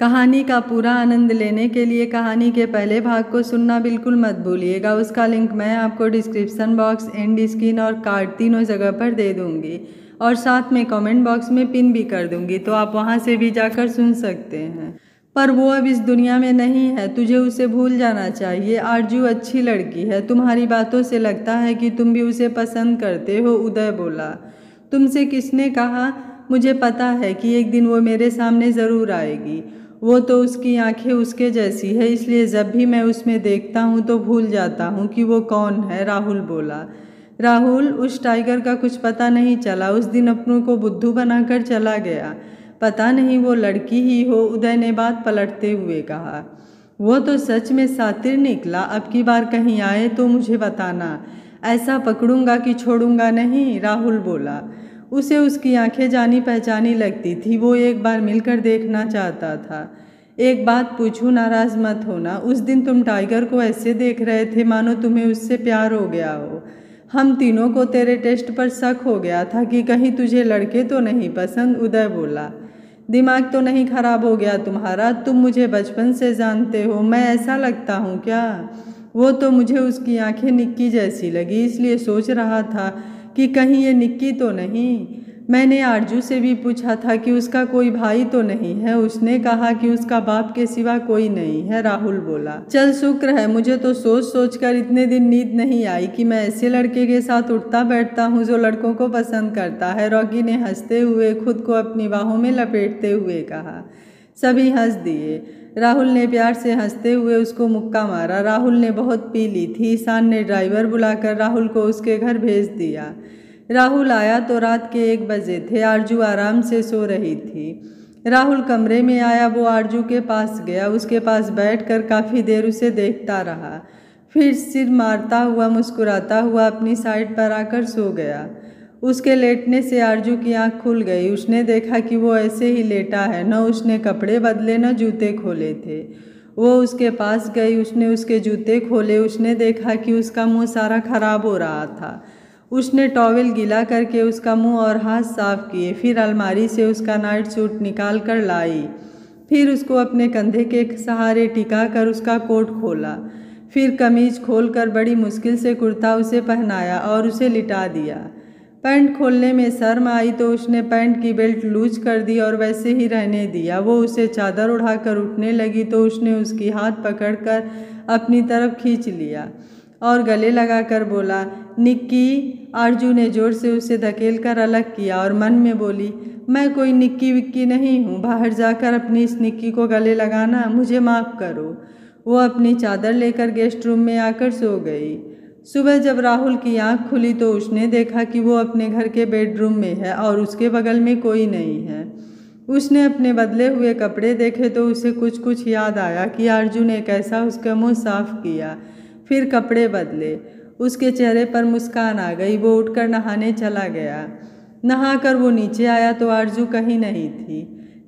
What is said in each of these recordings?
कहानी का पूरा आनंद लेने के लिए कहानी के पहले भाग को सुनना बिल्कुल मत भूलिएगा उसका लिंक मैं आपको डिस्क्रिप्शन बॉक्स एंड स्क्रीन और कार्ड तीनों जगह पर दे दूँगी और साथ में कमेंट बॉक्स में पिन भी कर दूंगी तो आप वहाँ से भी जाकर सुन सकते हैं पर वो अब इस दुनिया में नहीं है तुझे उसे भूल जाना चाहिए आरजू अच्छी लड़की है तुम्हारी बातों से लगता है कि तुम भी उसे पसंद करते हो उदय बोला तुमसे किसने कहा मुझे पता है कि एक दिन वो मेरे सामने ज़रूर आएगी वो तो उसकी आंखें उसके जैसी है इसलिए जब भी मैं उसमें देखता हूँ तो भूल जाता हूँ कि वो कौन है राहुल बोला राहुल उस टाइगर का कुछ पता नहीं चला उस दिन अपनों को बुद्धू बनाकर चला गया पता नहीं वो लड़की ही हो उदय ने बात पलटते हुए कहा वो तो सच में सातिर निकला अब की बार कहीं आए तो मुझे बताना ऐसा पकड़ूंगा कि छोड़ूंगा नहीं राहुल बोला उसे उसकी आंखें जानी पहचानी लगती थी वो एक बार मिलकर देखना चाहता था एक बात पूछूँ नाराज़ मत होना उस दिन तुम टाइगर को ऐसे देख रहे थे मानो तुम्हें उससे प्यार हो गया हो हम तीनों को तेरे टेस्ट पर शक हो गया था कि कहीं तुझे लड़के तो नहीं पसंद उदय बोला दिमाग तो नहीं खराब हो गया तुम्हारा तुम मुझे बचपन से जानते हो मैं ऐसा लगता हूँ क्या वो तो मुझे उसकी आंखें निक्की जैसी लगी इसलिए सोच रहा था कि कहीं ये निक्की तो नहीं मैंने आरजू से भी पूछा था कि उसका कोई भाई तो नहीं है उसने कहा कि उसका बाप के सिवा कोई नहीं है राहुल बोला चल शुक्र है मुझे तो सोच सोच कर इतने दिन नींद नहीं आई कि मैं ऐसे लड़के के साथ उठता बैठता हूँ जो लड़कों को पसंद करता है रॉकी ने हंसते हुए खुद को अपनी बाहों में लपेटते हुए कहा सभी हंस दिए राहुल ने प्यार से हंसते हुए उसको मुक्का मारा राहुल ने बहुत पी ली थी ईशान ने ड्राइवर बुलाकर राहुल को उसके घर भेज दिया राहुल आया तो रात के एक बजे थे आरजू आराम से सो रही थी राहुल कमरे में आया वो आरजू के पास गया उसके पास बैठकर काफ़ी देर उसे देखता रहा फिर सिर मारता हुआ मुस्कुराता हुआ अपनी साइड पर आकर सो गया उसके लेटने से आरजू की आंख खुल गई उसने देखा कि वो ऐसे ही लेटा है न उसने कपड़े बदले न जूते खोले थे वो उसके पास गई उसने उसके जूते खोले उसने देखा कि उसका मुंह सारा खराब हो रहा था उसने टॉवल गीला करके उसका मुंह और हाथ साफ किए फिर अलमारी से उसका नाइट सूट निकाल कर लाई फिर उसको अपने कंधे के सहारे टिका कर उसका कोट खोला फिर कमीज खोलकर बड़ी मुश्किल से कुर्ता उसे पहनाया और उसे लिटा दिया पैंट खोलने में शर्म आई तो उसने पैंट की बेल्ट लूज कर दी और वैसे ही रहने दिया वो उसे चादर उड़ाकर उठने लगी तो उसने उसकी हाथ पकड़कर अपनी तरफ खींच लिया और गले लगाकर बोला निक्की आरजू ने जोर से उसे धकेल कर अलग किया और मन में बोली मैं कोई निक्की विक्की नहीं हूँ बाहर जाकर अपनी इस निक्की को गले लगाना मुझे माफ़ करो वो अपनी चादर लेकर गेस्ट रूम में आकर सो गई सुबह जब राहुल की आंख खुली तो उसने देखा कि वो अपने घर के बेडरूम में है और उसके बगल में कोई नहीं है उसने अपने बदले हुए कपड़े देखे तो उसे कुछ कुछ याद आया कि अर्जुन ने कैसा उसका मुंह साफ किया फिर कपड़े बदले उसके चेहरे पर मुस्कान आ गई वो उठकर नहाने चला गया नहाकर वो नीचे आया तो आरजू कहीं नहीं थी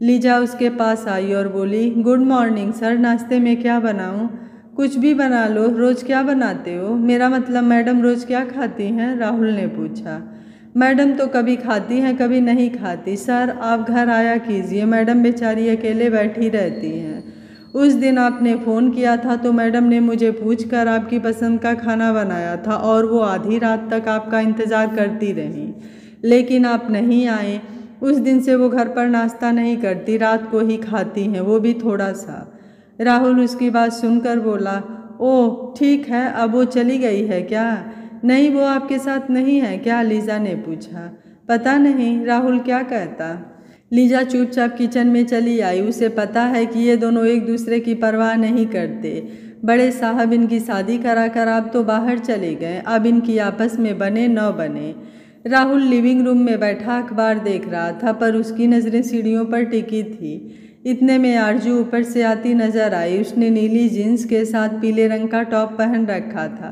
लीजा उसके पास आई और बोली गुड मॉर्निंग सर नाश्ते में क्या बनाऊँ कुछ भी बना लो रोज़ क्या बनाते हो मेरा मतलब मैडम रोज़ क्या खाती हैं राहुल ने पूछा मैडम तो कभी खाती हैं कभी नहीं खाती सर आप घर आया कीजिए मैडम बेचारी अकेले बैठी रहती हैं उस दिन आपने फ़ोन किया था तो मैडम ने मुझे पूछकर आपकी पसंद का खाना बनाया था और वो आधी रात तक आपका इंतज़ार करती रहीं लेकिन आप नहीं आए उस दिन से वो घर पर नाश्ता नहीं करती रात को ही खाती हैं वो भी थोड़ा सा राहुल उसकी बात सुनकर बोला ओह ठीक है अब वो चली गई है क्या नहीं वो आपके साथ नहीं है क्या लीज़ा ने पूछा पता नहीं राहुल क्या कहता लीजा चुपचाप किचन में चली आई उसे पता है कि ये दोनों एक दूसरे की परवाह नहीं करते बड़े साहब इनकी शादी करा कर आप तो बाहर चले गए अब इनकी आपस में बने न बने राहुल लिविंग रूम में बैठा अखबार देख रहा था पर उसकी नज़रें सीढ़ियों पर टिकी थी इतने में आरजू ऊपर से आती नजर आई उसने नीली जीन्स के साथ पीले रंग का टॉप पहन रखा था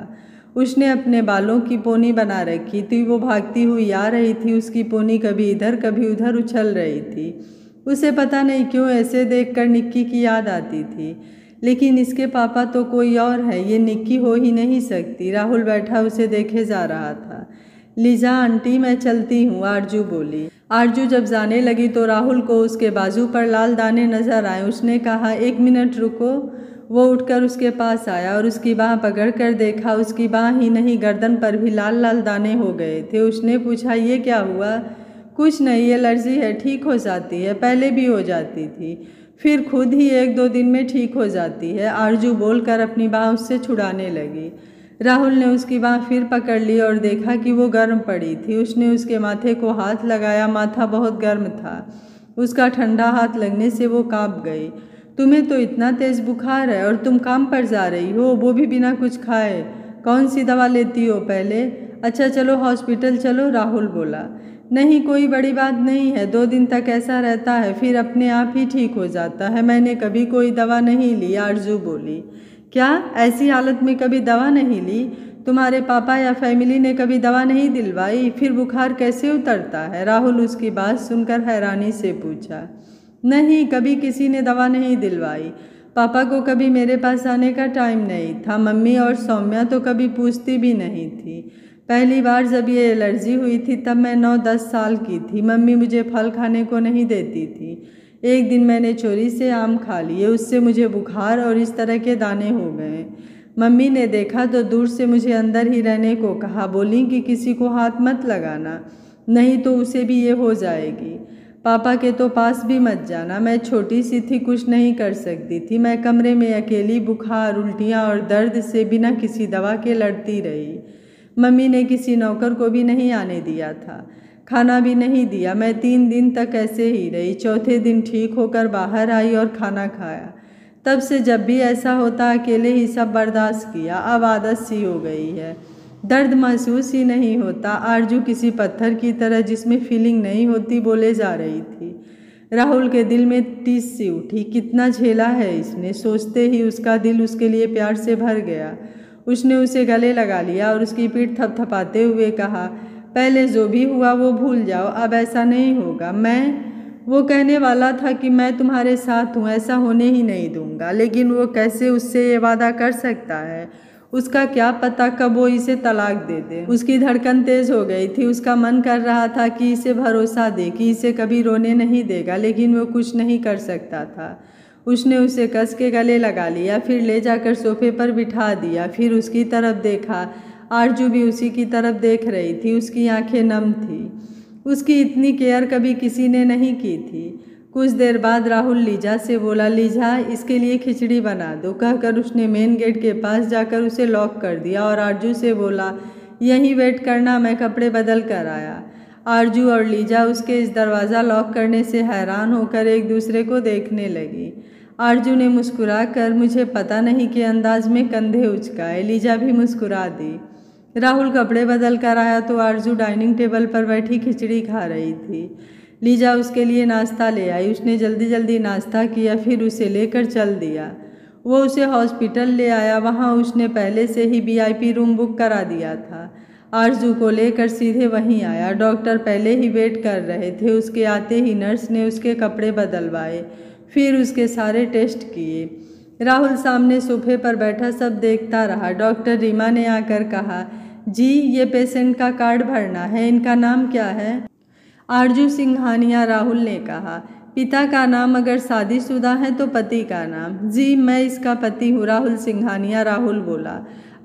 उसने अपने बालों की पोनी बना रखी थी वो भागती हुई आ रही थी उसकी पोनी कभी इधर कभी उधर उछल रही थी उसे पता नहीं क्यों ऐसे देखकर निक्की की याद आती थी लेकिन इसके पापा तो कोई और है ये निक्की हो ही नहीं सकती राहुल बैठा उसे देखे जा रहा था लीजा आंटी मैं चलती हूँ आरजू बोली आरजू जब जाने लगी तो राहुल को उसके बाजू पर लाल दाने नजर आए उसने कहा एक मिनट रुको वो उठकर उसके पास आया और उसकी बाँ पकड़ कर देखा उसकी बाँ ही नहीं गर्दन पर भी लाल लाल दाने हो गए थे उसने पूछा ये क्या हुआ कुछ नहीं एलर्जी है ठीक हो जाती है पहले भी हो जाती थी फिर खुद ही एक दो दिन में ठीक हो जाती है आरजू बोलकर अपनी बाँ उससे छुड़ाने लगी राहुल ने उसकी बाँह फिर पकड़ ली और देखा कि वो गर्म पड़ी थी उसने उसके माथे को हाथ लगाया माथा बहुत गर्म था उसका ठंडा हाथ लगने से वो काँप गई तुम्हें तो इतना तेज़ बुखार है और तुम काम पर जा रही हो वो भी बिना कुछ खाए कौन सी दवा लेती हो पहले अच्छा चलो हॉस्पिटल चलो राहुल बोला नहीं कोई बड़ी बात नहीं है दो दिन तक ऐसा रहता है फिर अपने आप ही ठीक हो जाता है मैंने कभी कोई दवा नहीं ली आरजू बोली क्या ऐसी हालत में कभी दवा नहीं ली तुम्हारे पापा या फैमिली ने कभी दवा नहीं दिलवाई फिर बुखार कैसे उतरता है राहुल उसकी बात सुनकर हैरानी से पूछा नहीं कभी किसी ने दवा नहीं दिलवाई पापा को कभी मेरे पास आने का टाइम नहीं था मम्मी और सौम्या तो कभी पूछती भी नहीं थी पहली बार जब ये एलर्जी हुई थी तब मैं नौ दस साल की थी मम्मी मुझे फल खाने को नहीं देती थी एक दिन मैंने चोरी से आम खा लिए उससे मुझे बुखार और इस तरह के दाने हो गए मम्मी ने देखा तो दूर से मुझे अंदर ही रहने को कहा बोली कि किसी को हाथ मत लगाना नहीं तो उसे भी ये हो जाएगी पापा के तो पास भी मत जाना मैं छोटी सी थी कुछ नहीं कर सकती थी मैं कमरे में अकेली बुखार उल्टियाँ और दर्द से बिना किसी दवा के लड़ती रही मम्मी ने किसी नौकर को भी नहीं आने दिया था खाना भी नहीं दिया मैं तीन दिन तक ऐसे ही रही चौथे दिन ठीक होकर बाहर आई और खाना खाया तब से जब भी ऐसा होता अकेले ही सब बर्दाश्त किया अब आदत सी हो गई है दर्द महसूस ही नहीं होता आरजू किसी पत्थर की तरह जिसमें फीलिंग नहीं होती बोले जा रही थी राहुल के दिल में टीस सी उठी कितना झेला है इसने सोचते ही उसका दिल उसके लिए प्यार से भर गया उसने उसे गले लगा लिया और उसकी पीठ थपथपाते हुए कहा पहले जो भी हुआ वो भूल जाओ अब ऐसा नहीं होगा मैं वो कहने वाला था कि मैं तुम्हारे साथ हूँ ऐसा होने ही नहीं दूंगा लेकिन वो कैसे उससे ये वादा कर सकता है उसका क्या पता कब वो इसे तलाक दे दे उसकी धड़कन तेज हो गई थी उसका मन कर रहा था कि इसे भरोसा दे कि इसे कभी रोने नहीं देगा लेकिन वो कुछ नहीं कर सकता था उसने उसे कस के गले लगा लिया फिर ले जाकर सोफे पर बिठा दिया फिर उसकी तरफ देखा आरजू भी उसी की तरफ देख रही थी उसकी आंखें नम थी उसकी इतनी केयर कभी किसी ने नहीं की थी कुछ देर बाद राहुल लीजा से बोला लीजा इसके लिए खिचड़ी बना दो कहकर उसने मेन गेट के पास जाकर उसे लॉक कर दिया और आरजू से बोला यहीं वेट करना मैं कपड़े बदल कर आया आरजू और लीजा उसके इस दरवाज़ा लॉक करने से हैरान होकर एक दूसरे को देखने लगी आरजू ने मुस्कुरा कर मुझे पता नहीं के अंदाज में कंधे उचकाए लीजा भी मुस्कुरा दी राहुल कपड़े बदल कर आया तो आरजू डाइनिंग टेबल पर बैठी खिचड़ी खा रही थी लीजा उसके लिए नाश्ता ले आई उसने जल्दी जल्दी नाश्ता किया फिर उसे लेकर चल दिया वो उसे हॉस्पिटल ले आया वहाँ उसने पहले से ही वी रूम बुक करा दिया था आरजू को लेकर सीधे वहीं आया डॉक्टर पहले ही वेट कर रहे थे उसके आते ही नर्स ने उसके कपड़े बदलवाए फिर उसके सारे टेस्ट किए राहुल सामने सोफे पर बैठा सब देखता रहा डॉक्टर रीमा ने आकर कहा जी ये पेशेंट का कार्ड भरना है इनका नाम क्या है आरजू सिंघानिया राहुल ने कहा पिता का नाम अगर शादीशुदा है तो पति का नाम जी मैं इसका पति हूँ राहुल सिंघानिया राहुल बोला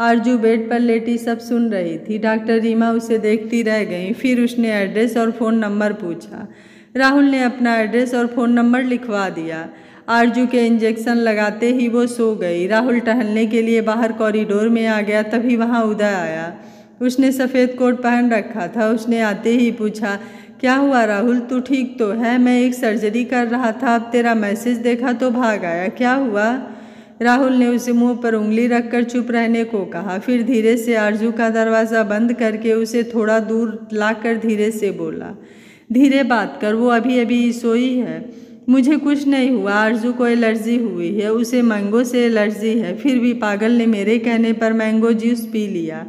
आरजू बेड पर लेटी सब सुन रही थी डॉक्टर रीमा उसे देखती रह गई फिर उसने एड्रेस और फ़ोन नंबर पूछा राहुल ने अपना एड्रेस और फ़ोन नंबर लिखवा दिया आरजू के इंजेक्शन लगाते ही वो सो गई राहुल टहलने के लिए बाहर कॉरिडोर में आ गया तभी वहाँ उदय आया उसने सफ़ेद कोट पहन रखा था उसने आते ही पूछा क्या हुआ राहुल तू ठीक तो है मैं एक सर्जरी कर रहा था अब तेरा मैसेज देखा तो भाग आया क्या हुआ राहुल ने उसे मुंह पर उंगली रखकर चुप रहने को कहा फिर धीरे से आरजू का दरवाज़ा बंद करके उसे थोड़ा दूर लाकर धीरे से बोला धीरे बात कर वो अभी अभी सोई है मुझे कुछ नहीं हुआ आरजू को एलर्जी हुई है उसे मैंगो से एलर्जी है फिर भी पागल ने मेरे कहने पर मैंगो जूस पी लिया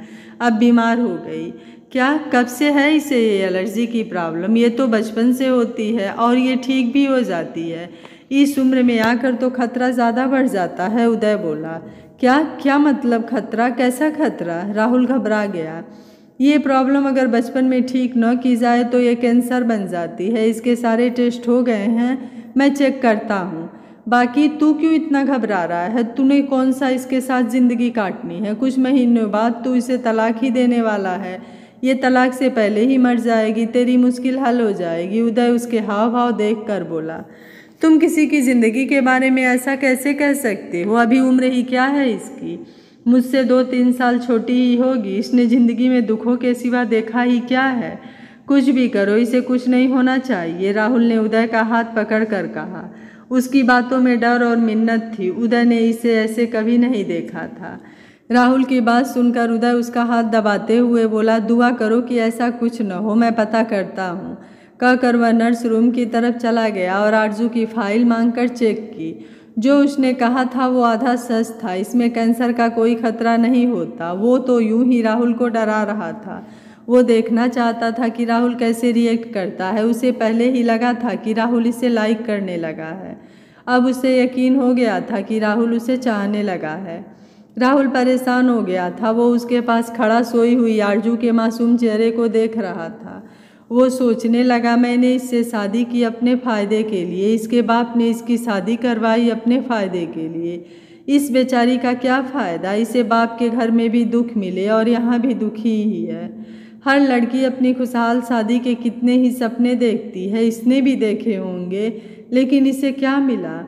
अब बीमार हो गई क्या कब से है इसे ये एलर्जी की प्रॉब्लम ये तो बचपन से होती है और ये ठीक भी हो जाती है इस उम्र में आकर तो खतरा ज़्यादा बढ़ जाता है उदय बोला क्या क्या मतलब खतरा कैसा खतरा राहुल घबरा गया ये प्रॉब्लम अगर बचपन में ठीक न की जाए तो ये कैंसर बन जाती है इसके सारे टेस्ट हो गए हैं मैं चेक करता हूँ बाकी तू क्यों इतना घबरा रहा है तूने कौन सा इसके साथ ज़िंदगी काटनी है कुछ महीनों बाद तू इसे तलाक ही देने वाला है ये तलाक से पहले ही मर जाएगी तेरी मुश्किल हल हो जाएगी उदय उसके हाव भाव देख कर बोला तुम किसी की ज़िंदगी के बारे में ऐसा कैसे कह सकते हो अभी उम्र ही क्या है इसकी मुझसे दो तीन साल छोटी ही होगी इसने ज़िंदगी में दुखों के सिवा देखा ही क्या है कुछ भी करो इसे कुछ नहीं होना चाहिए राहुल ने उदय का हाथ पकड़ कर कहा उसकी बातों में डर और मिन्नत थी उदय ने इसे ऐसे कभी नहीं देखा था राहुल की बात सुनकर उदय उसका हाथ दबाते हुए बोला दुआ करो कि ऐसा कुछ न हो मैं पता करता हूँ कहकर वह नर्स रूम की तरफ चला गया और आरजू की फाइल मांगकर चेक की जो उसने कहा था वो आधा सच था इसमें कैंसर का कोई खतरा नहीं होता वो तो यूं ही राहुल को डरा रहा था वो देखना चाहता था कि राहुल कैसे रिएक्ट करता है उसे पहले ही लगा था कि राहुल इसे लाइक करने लगा है अब उसे यकीन हो गया था कि राहुल उसे चाहने लगा है राहुल परेशान हो गया था वो उसके पास खड़ा सोई हुई आरजू के मासूम चेहरे को देख रहा था वो सोचने लगा मैंने इससे शादी की अपने फ़ायदे के लिए इसके बाप ने इसकी शादी करवाई अपने फ़ायदे के लिए इस बेचारी का क्या फ़ायदा इसे बाप के घर में भी दुख मिले और यहाँ भी दुखी ही है हर लड़की अपनी खुशहाल शादी के कितने ही सपने देखती है इसने भी देखे होंगे लेकिन इसे क्या मिला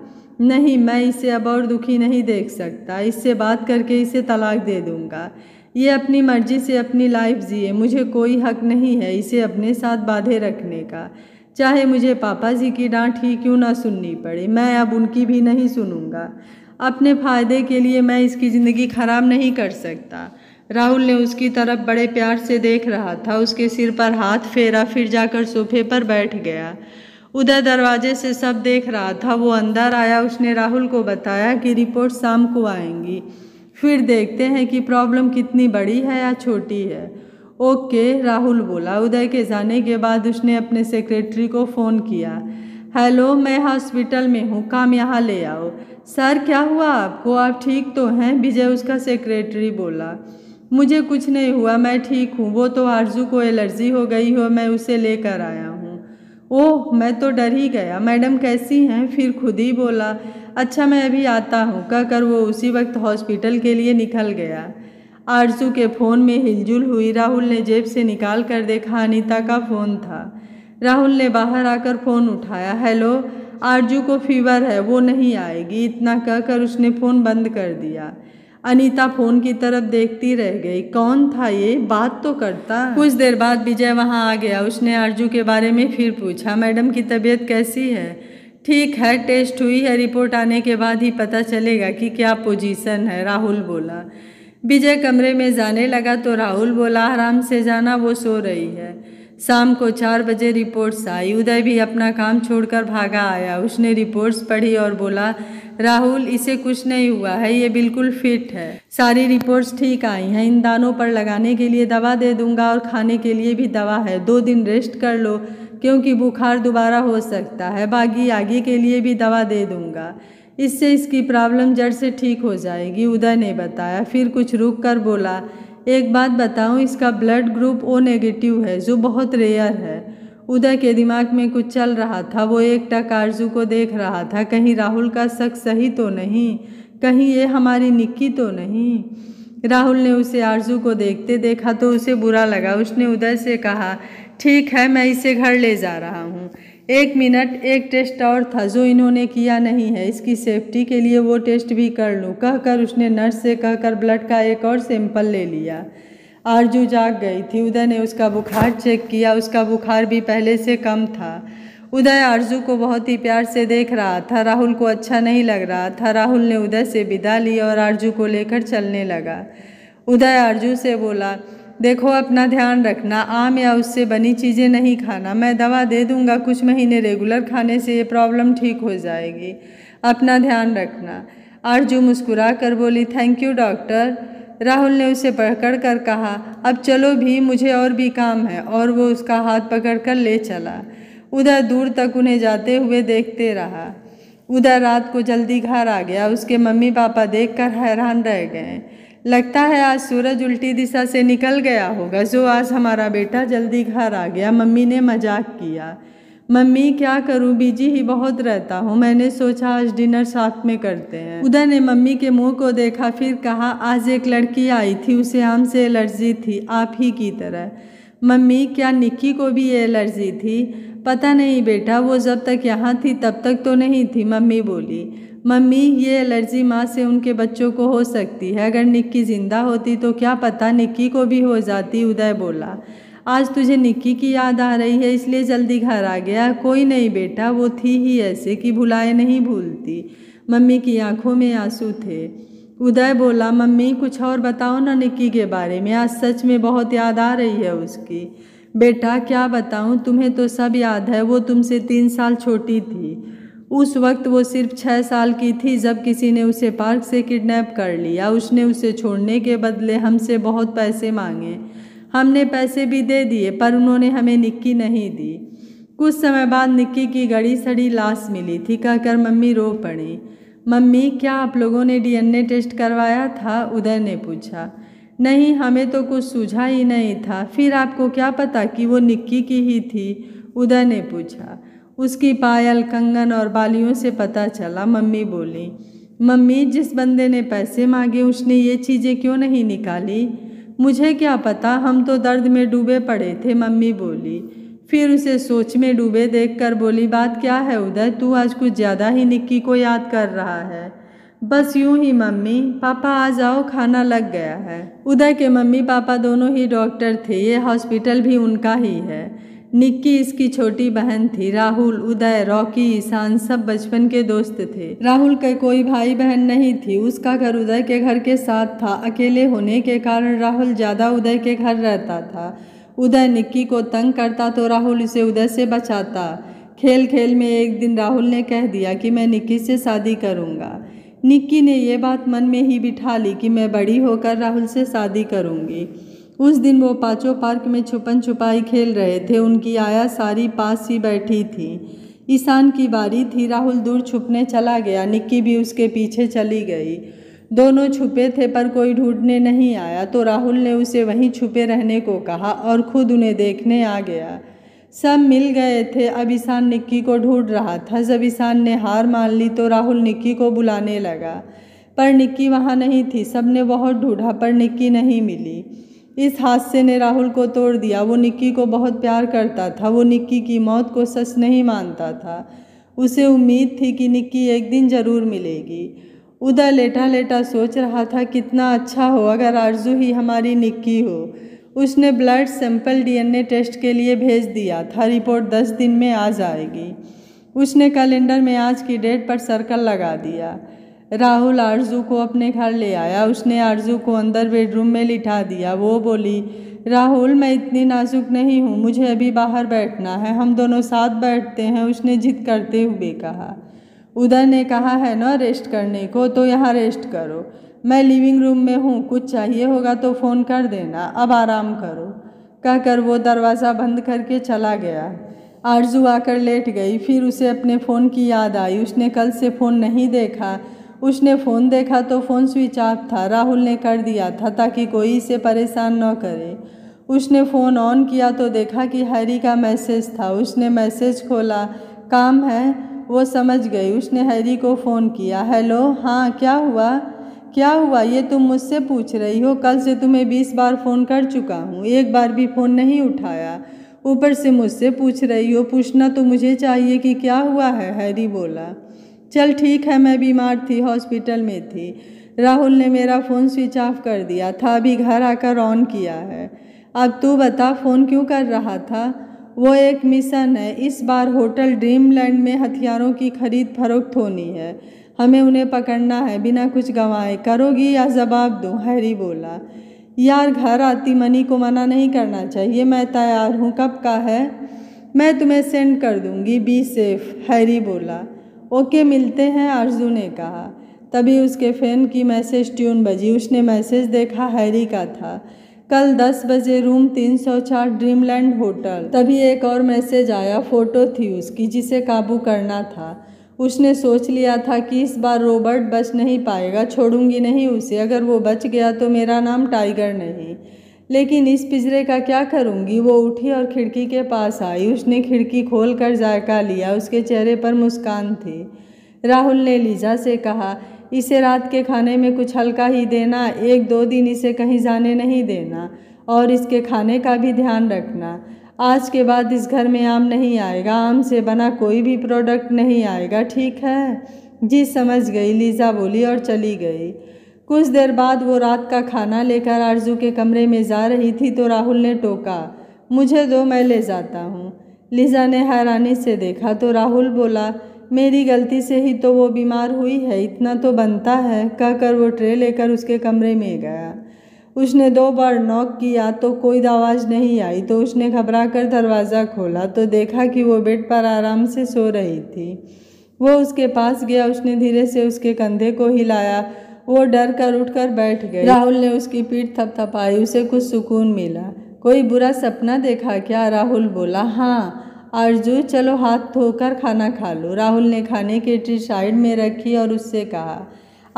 नहीं मैं इसे अब और दुखी नहीं देख सकता इससे बात करके इसे तलाक दे दूँगा ये अपनी मर्जी से अपनी लाइफ जिए मुझे कोई हक नहीं है इसे अपने साथ बांधे रखने का चाहे मुझे पापा जी की डांट ही क्यों ना सुननी पड़े मैं अब उनकी भी नहीं सुनूंगा अपने फ़ायदे के लिए मैं इसकी ज़िंदगी ख़राब नहीं कर सकता राहुल ने उसकी तरफ बड़े प्यार से देख रहा था उसके सिर पर हाथ फेरा फिर जाकर सोफे पर बैठ गया उधर दरवाजे से सब देख रहा था वो अंदर आया उसने राहुल को बताया कि रिपोर्ट शाम को आएंगी फिर देखते हैं कि प्रॉब्लम कितनी बड़ी है या छोटी है ओके राहुल बोला उदय के जाने के बाद उसने अपने सेक्रेटरी को फ़ोन किया हेलो मैं हॉस्पिटल में हूँ काम यहाँ ले आओ सर क्या हुआ आपको आप ठीक तो हैं विजय उसका सेक्रेटरी बोला मुझे कुछ नहीं हुआ मैं ठीक हूँ वो तो आरजू को एलर्जी हो गई हो मैं उसे लेकर आया हूँ ओह मैं तो डर ही गया मैडम कैसी हैं फिर खुद ही बोला अच्छा मैं अभी आता हूँ कहकर वो उसी वक्त हॉस्पिटल के लिए निकल गया आरजू के फ़ोन में हिलजुल हुई राहुल ने जेब से निकाल कर देखा अनिता का फ़ोन था राहुल ने बाहर आकर फ़ोन उठाया हेलो आरजू को फीवर है वो नहीं आएगी इतना कहकर उसने फ़ोन बंद कर दिया अनीता फ़ोन की तरफ देखती रह गई कौन था ये बात तो करता कुछ देर बाद विजय वहाँ आ गया उसने आरजू के बारे में फिर पूछा मैडम की तबीयत कैसी है ठीक है टेस्ट हुई है रिपोर्ट आने के बाद ही पता चलेगा कि क्या पोजीशन है राहुल बोला विजय कमरे में जाने लगा तो राहुल बोला आराम से जाना वो सो रही है शाम को चार बजे रिपोर्ट्स आई उदय भी अपना काम छोड़कर भागा आया उसने रिपोर्ट्स पढ़ी और बोला राहुल इसे कुछ नहीं हुआ है ये बिल्कुल फिट है सारी रिपोर्ट्स ठीक आई हैं इन दानों पर लगाने के लिए दवा दे दूंगा और खाने के लिए भी दवा है दो दिन रेस्ट कर लो क्योंकि बुखार दोबारा हो सकता है बाकी आगे के लिए भी दवा दे दूंगा इससे इसकी प्रॉब्लम जड़ से ठीक हो जाएगी उदय ने बताया फिर कुछ रुक कर बोला एक बात बताऊँ इसका ब्लड ग्रुप ओ नेगेटिव है जो बहुत रेयर है उदय के दिमाग में कुछ चल रहा था वो एक टक आरजू को देख रहा था कहीं राहुल का शक सही तो नहीं कहीं ये हमारी निक्की तो नहीं राहुल ने उसे आरजू को देखते देखा तो उसे बुरा लगा उसने उदय से कहा ठीक है मैं इसे घर ले जा रहा हूँ एक मिनट एक टेस्ट और था जो इन्होंने किया नहीं है इसकी सेफ्टी के लिए वो टेस्ट भी कर लूँ कहकर उसने नर्स से कहकर ब्लड का एक और सैंपल ले लिया आरजू जाग गई थी उदय ने उसका बुखार चेक किया उसका बुखार भी पहले से कम था उदय आरजू को बहुत ही प्यार से देख रहा था राहुल को अच्छा नहीं लग रहा था राहुल ने उदय से विदा ली और आरजू को लेकर चलने लगा उदय आरजू से बोला देखो अपना ध्यान रखना आम या उससे बनी चीज़ें नहीं खाना मैं दवा दे दूंगा कुछ महीने रेगुलर खाने से ये प्रॉब्लम ठीक हो जाएगी अपना ध्यान रखना आरजू मुस्कुरा कर बोली थैंक यू डॉक्टर राहुल ने उसे पकड़ कर कहा अब चलो भी मुझे और भी काम है और वो उसका हाथ पकड़ कर ले चला उधर दूर तक उन्हें जाते हुए देखते रहा उधर रात को जल्दी घर आ गया उसके मम्मी पापा देखकर हैरान रह गए लगता है आज सूरज उल्टी दिशा से निकल गया होगा जो आज हमारा बेटा जल्दी घर आ गया मम्मी ने मजाक किया मम्मी क्या करूं बीजी ही बहुत रहता हूँ मैंने सोचा आज डिनर साथ में करते हैं उदय ने मम्मी के मुंह को देखा फिर कहा आज एक लड़की आई थी उसे आम से एलर्जी थी आप ही की तरह मम्मी क्या निक्की को भी ये एलर्जी थी पता नहीं बेटा वो जब तक यहाँ थी तब तक तो नहीं थी मम्मी बोली मम्मी ये एलर्जी माँ से उनके बच्चों को हो सकती है अगर निक्की ज़िंदा होती तो क्या पता निक्की को भी हो जाती उदय बोला आज तुझे निक्की की याद आ रही है इसलिए जल्दी घर आ गया कोई नहीं बेटा वो थी ही ऐसे कि भुलाए नहीं भूलती मम्मी की आंखों में आंसू थे उदय बोला मम्मी कुछ और बताओ ना निक्की के बारे में आज सच में बहुत याद आ रही है उसकी बेटा क्या बताऊँ तुम्हें तो सब याद है वो तुमसे तीन साल छोटी थी उस वक्त वो सिर्फ छः साल की थी जब किसी ने उसे पार्क से किडनैप कर लिया उसने उसे छोड़ने के बदले हमसे बहुत पैसे मांगे हमने पैसे भी दे दिए पर उन्होंने हमें निक्की नहीं दी कुछ समय बाद निक्की की गड़ी सड़ी लाश मिली थी कहकर मम्मी रो पड़ी मम्मी क्या आप लोगों ने डीएनए टेस्ट करवाया था उदय ने पूछा नहीं हमें तो कुछ सूझा ही नहीं था फिर आपको क्या पता कि वो निक्की की ही थी उदय ने पूछा उसकी पायल कंगन और बालियों से पता चला मम्मी बोली मम्मी जिस बंदे ने पैसे मांगे उसने ये चीज़ें क्यों नहीं निकाली मुझे क्या पता हम तो दर्द में डूबे पड़े थे मम्मी बोली फिर उसे सोच में डूबे देखकर बोली बात क्या है उदय तू आज कुछ ज़्यादा ही निक्की को याद कर रहा है बस यूं ही मम्मी पापा आ जाओ खाना लग गया है उदय के मम्मी पापा दोनों ही डॉक्टर थे ये हॉस्पिटल भी उनका ही है निक्की इसकी छोटी बहन थी राहुल उदय रॉकी ईशान सब बचपन के दोस्त थे राहुल के कोई भाई बहन नहीं थी उसका घर उदय के घर के साथ था अकेले होने के कारण राहुल ज़्यादा उदय के घर रहता था उदय निक्की को तंग करता तो राहुल उसे उदय से बचाता खेल खेल में एक दिन राहुल ने कह दिया कि मैं निक्की से शादी करूँगा निक्की ने यह बात मन में ही बिठा ली कि मैं बड़ी होकर राहुल से शादी करूँगी उस दिन वो पाँचों पार्क में छुपन छुपाई खेल रहे थे उनकी आया सारी पास ही बैठी थी ईशान की बारी थी राहुल दूर छुपने चला गया निक्की भी उसके पीछे चली गई दोनों छुपे थे पर कोई ढूंढने नहीं आया तो राहुल ने उसे वहीं छुपे रहने को कहा और खुद उन्हें देखने आ गया सब मिल गए थे अब ईशान निक्की को ढूंढ रहा था जब ईशान ने हार मान ली तो राहुल निक्की को बुलाने लगा पर निक्की वहाँ नहीं थी सब ने बहुत ढूंढा पर निक्की नहीं मिली इस हादसे ने राहुल को तोड़ दिया वो निक्की को बहुत प्यार करता था वो निक्की की मौत को सच नहीं मानता था उसे उम्मीद थी कि निक्की एक दिन ज़रूर मिलेगी उधर लेटा लेटा सोच रहा था कितना अच्छा हो अगर आरजू ही हमारी निक्की हो उसने ब्लड सैंपल डीएनए टेस्ट के लिए भेज दिया था रिपोर्ट दस दिन में आ जाएगी उसने कैलेंडर में आज की डेट पर सर्कल लगा दिया राहुल आरजू को अपने घर ले आया उसने आरजू को अंदर बेडरूम में लिटा दिया वो बोली राहुल मैं इतनी नाजुक नहीं हूँ मुझे अभी बाहर बैठना है हम दोनों साथ बैठते हैं उसने जिद करते हुए कहा उदय ने कहा है ना रेस्ट करने को तो यहाँ रेस्ट करो मैं लिविंग रूम में हूँ कुछ चाहिए होगा तो फ़ोन कर देना अब आराम करो कहकर वो दरवाज़ा बंद करके चला गया आरजू आकर लेट गई फिर उसे अपने फ़ोन की याद आई उसने कल से फ़ोन नहीं देखा उसने फ़ोन देखा तो फ़ोन स्विच ऑफ था राहुल ने कर दिया था ताकि कोई इसे परेशान न करे उसने फ़ोन ऑन किया तो देखा कि हैरी का मैसेज था उसने मैसेज खोला काम है वो समझ गई उसने हैरी को फ़ोन किया हेलो हाँ क्या हुआ क्या हुआ ये तुम मुझसे पूछ रही हो कल से तुम्हें बीस बार फ़ोन कर चुका हूँ एक बार भी फ़ोन नहीं उठाया ऊपर से मुझसे पूछ रही हो पूछना तो मुझे चाहिए कि क्या हुआ है हैरी बोला चल ठीक है मैं बीमार थी हॉस्पिटल में थी राहुल ने मेरा फ़ोन स्विच ऑफ कर दिया था अभी घर आकर ऑन किया है अब तू बता फ़ोन क्यों कर रहा था वो एक मिशन है इस बार होटल ड्रीमलैंड में हथियारों की खरीद फरोख्त होनी है हमें उन्हें पकड़ना है बिना कुछ गंवाए करोगी या जवाब दो हैरी बोला यार घर आती मनी को मना नहीं करना चाहिए मैं तैयार हूँ कब का है मैं तुम्हें सेंड कर दूँगी बी सेफ हैरी बोला ओके मिलते हैं आरजू ने कहा तभी उसके फैन की मैसेज ट्यून बजी उसने मैसेज देखा हैरी का था कल 10 बजे रूम 304 ड्रीमलैंड होटल तभी एक और मैसेज आया फ़ोटो थी उसकी जिसे काबू करना था उसने सोच लिया था कि इस बार रॉबर्ट बच नहीं पाएगा छोड़ूंगी नहीं उसे अगर वो बच गया तो मेरा नाम टाइगर नहीं लेकिन इस पिजरे का क्या करूँगी वो उठी और खिड़की के पास आई उसने खिड़की खोल कर जायका लिया उसके चेहरे पर मुस्कान थी राहुल ने लीजा से कहा इसे रात के खाने में कुछ हल्का ही देना एक दो दिन इसे कहीं जाने नहीं देना और इसके खाने का भी ध्यान रखना आज के बाद इस घर में आम नहीं आएगा आम से बना कोई भी प्रोडक्ट नहीं आएगा ठीक है जी समझ गई लीज़ा बोली और चली गई कुछ देर बाद वो रात का खाना लेकर आरजू के कमरे में जा रही थी तो राहुल ने टोका मुझे दो मैं ले जाता हूँ लिजा ने हैरानी से देखा तो राहुल बोला मेरी गलती से ही तो वो बीमार हुई है इतना तो बनता है कहकर वो ट्रे लेकर उसके कमरे में गया उसने दो बार नॉक किया तो कोई आवाज़ नहीं आई तो उसने घबरा कर दरवाज़ा खोला तो देखा कि वो बेड पर आराम से सो रही थी वो उसके पास गया उसने धीरे से उसके कंधे को हिलाया वो डर कर उठ कर बैठ गई राहुल ने उसकी पीठ थपथपाई उसे कुछ सुकून मिला कोई बुरा सपना देखा क्या राहुल बोला हाँ आरजू चलो हाथ धोकर खाना खा लो राहुल ने खाने की ट्री साइड में रखी और उससे कहा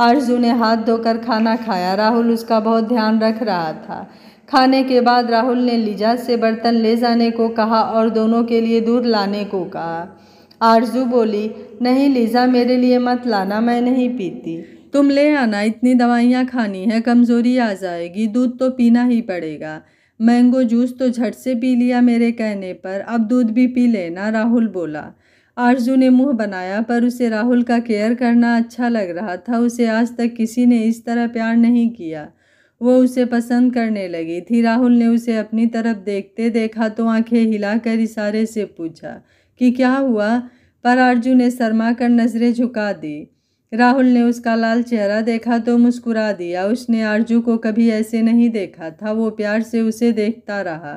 आरजू ने हाथ धोकर खाना खाया राहुल उसका बहुत ध्यान रख रहा था खाने के बाद राहुल ने लिजा से बर्तन ले जाने को कहा और दोनों के लिए दूध लाने को कहा आरजू बोली नहीं लीजा मेरे लिए मत लाना मैं नहीं पीती तुम ले आना इतनी दवाइयाँ खानी है कमज़ोरी आ जाएगी दूध तो पीना ही पड़ेगा मैंगो जूस तो झट से पी लिया मेरे कहने पर अब दूध भी पी लेना राहुल बोला आरजू ने मुंह बनाया पर उसे राहुल का केयर करना अच्छा लग रहा था उसे आज तक किसी ने इस तरह प्यार नहीं किया वो उसे पसंद करने लगी थी राहुल ने उसे अपनी तरफ देखते देखा तो आंखें हिलाकर इशारे से पूछा कि क्या हुआ पर आरजू ने शर्मा कर नज़रें झुका दी राहुल ने उसका लाल चेहरा देखा तो मुस्कुरा दिया उसने आरजू को कभी ऐसे नहीं देखा था वो प्यार से उसे देखता रहा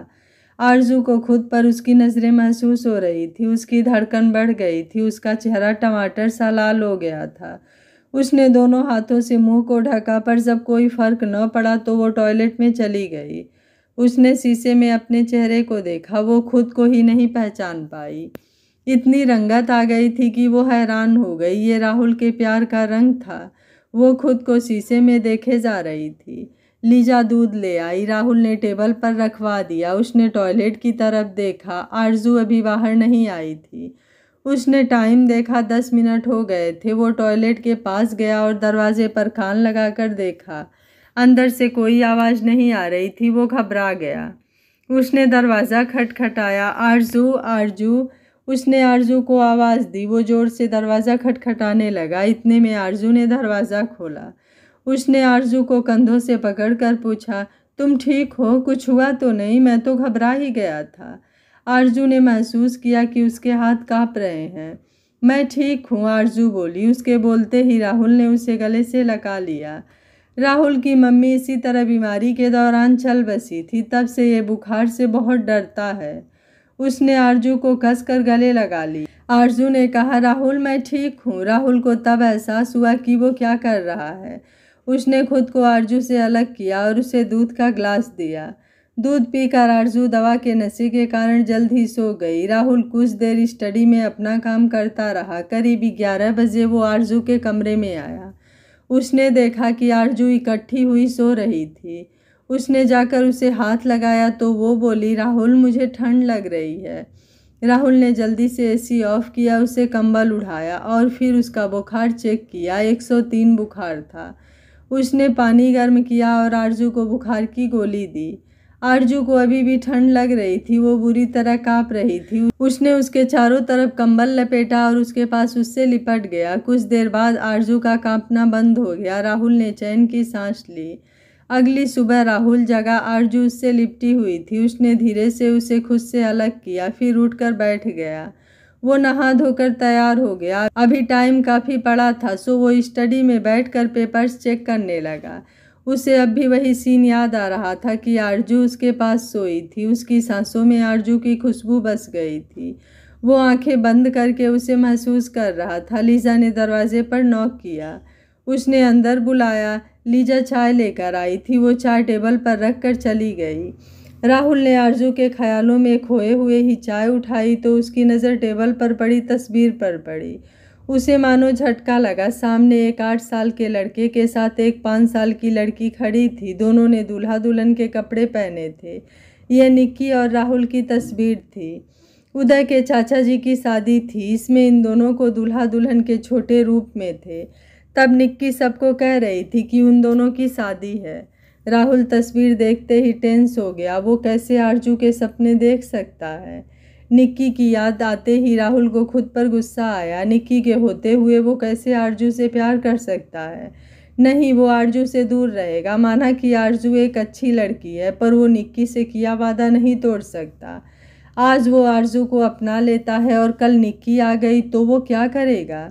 आरजू को खुद पर उसकी नज़रें महसूस हो रही थी उसकी धड़कन बढ़ गई थी उसका चेहरा टमाटर सा लाल हो गया था उसने दोनों हाथों से मुंह को ढका पर जब कोई फ़र्क न पड़ा तो वो टॉयलेट में चली गई उसने शीशे में अपने चेहरे को देखा वो खुद को ही नहीं पहचान पाई इतनी रंगत आ गई थी कि वो हैरान हो गई ये राहुल के प्यार का रंग था वो खुद को शीशे में देखे जा रही थी लीजा दूध ले आई राहुल ने टेबल पर रखवा दिया उसने टॉयलेट की तरफ देखा आरजू अभी बाहर नहीं आई थी उसने टाइम देखा दस मिनट हो गए थे वो टॉयलेट के पास गया और दरवाजे पर कान लगाकर देखा अंदर से कोई आवाज़ नहीं आ रही थी वो घबरा गया उसने दरवाज़ा खटखटाया आरजू आरजू उसने आरजू को आवाज़ दी वो ज़ोर से दरवाज़ा खटखटाने लगा इतने में आरजू ने दरवाज़ा खोला उसने आरजू को कंधों से पकड़कर पूछा तुम ठीक हो कुछ हुआ तो नहीं मैं तो घबरा ही गया था आरजू ने महसूस किया कि उसके हाथ काँप रहे हैं मैं ठीक हूँ आरजू बोली उसके बोलते ही राहुल ने उसे गले से लगा लिया राहुल की मम्मी इसी तरह बीमारी के दौरान चल बसी थी तब से ये बुखार से बहुत डरता है उसने आरजू को कसकर गले लगा ली आरजू ने कहा राहुल मैं ठीक हूँ राहुल को तब एहसास हुआ कि वो क्या कर रहा है उसने खुद को आरजू से अलग किया और उसे दूध का ग्लास दिया दूध पीकर आरजू दवा के नशे के कारण जल्द ही सो गई राहुल कुछ देर स्टडी में अपना काम करता रहा करीब ग्यारह बजे वो आरजू के कमरे में आया उसने देखा कि आरजू इकट्ठी हुई सो रही थी उसने जाकर उसे हाथ लगाया तो वो बोली राहुल मुझे ठंड लग रही है राहुल ने जल्दी से एसी ऑफ़ किया उसे कंबल उठाया और फिर उसका बुखार चेक किया 103 बुखार था उसने पानी गर्म किया और आरजू को बुखार की गोली दी आरजू को अभी भी ठंड लग रही थी वो बुरी तरह काँप रही थी उसने उसके चारों तरफ कंबल लपेटा और उसके पास उससे लिपट गया कुछ देर बाद आरजू का कांपना बंद हो गया राहुल ने चैन की सांस ली अगली सुबह राहुल जगा आरजू उससे लिपटी हुई थी उसने धीरे से उसे खुद से अलग किया फिर उठकर बैठ गया वो नहा धोकर तैयार हो गया अभी टाइम काफ़ी पड़ा था सो वो स्टडी में बैठकर पेपर्स चेक करने लगा उसे अब भी वही सीन याद आ रहा था कि आरजू उसके पास सोई थी उसकी सांसों में आरजू की खुशबू बस गई थी वो आंखें बंद करके उसे महसूस कर रहा था लीज़ा ने दरवाजे पर नॉक किया उसने अंदर बुलाया लीजा चाय लेकर आई थी वो चाय टेबल पर रख कर चली गई राहुल ने आरजू के ख्यालों में खोए हुए ही चाय उठाई तो उसकी नज़र टेबल पर पड़ी तस्वीर पर पड़ी उसे मानो झटका लगा सामने एक आठ साल के लड़के के साथ एक पाँच साल की लड़की खड़ी थी दोनों ने दूल्हा दुल्हन के कपड़े पहने थे यह निक्की और राहुल की तस्वीर थी उदय के चाचा जी की शादी थी इसमें इन दोनों को दूल्हा दुल्हन के छोटे रूप में थे तब निक्की सबको कह रही थी कि उन दोनों की शादी है राहुल तस्वीर देखते ही टेंस हो गया वो कैसे आरजू के सपने देख सकता है निक्की की याद आते ही राहुल को खुद पर गुस्सा आया निक्की के होते हुए वो कैसे आरजू से प्यार कर सकता है नहीं वो आरजू से दूर रहेगा माना कि आरजू एक अच्छी लड़की है पर वो निक्की से किया वादा नहीं तोड़ सकता आज वो आरजू को अपना लेता है और कल निक्की आ गई तो वो क्या करेगा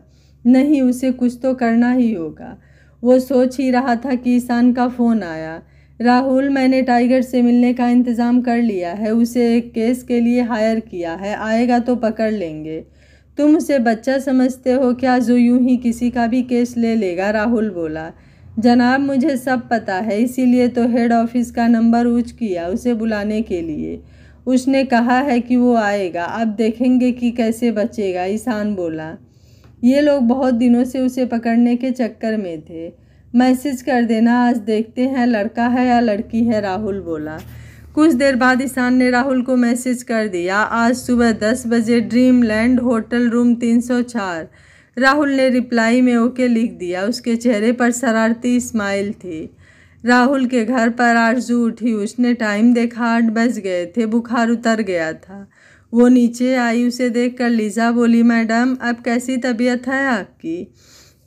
नहीं उसे कुछ तो करना ही होगा वो सोच ही रहा था कि ईशान का फ़ोन आया राहुल मैंने टाइगर से मिलने का इंतज़ाम कर लिया है उसे एक केस के लिए हायर किया है आएगा तो पकड़ लेंगे तुम उसे बच्चा समझते हो क्या जो यूं ही किसी का भी केस ले लेगा राहुल बोला जनाब मुझे सब पता है इसीलिए तो हेड ऑफिस का नंबर ऊँच किया उसे बुलाने के लिए उसने कहा है कि वो आएगा अब देखेंगे कि कैसे बचेगा ईशान बोला ये लोग बहुत दिनों से उसे पकड़ने के चक्कर में थे मैसेज कर देना आज देखते हैं लड़का है या लड़की है राहुल बोला कुछ देर बाद ईशान ने राहुल को मैसेज कर दिया आज सुबह दस बजे ड्रीम लैंड होटल रूम तीन सौ चार राहुल ने रिप्लाई में ओके लिख दिया उसके चेहरे पर शरारती स्माइल थी राहुल के घर पर आरजू उठी उसने टाइम देखा आठ बज गए थे बुखार उतर गया था वो नीचे आई उसे देख कर लीजा बोली मैडम अब कैसी तबीयत है आपकी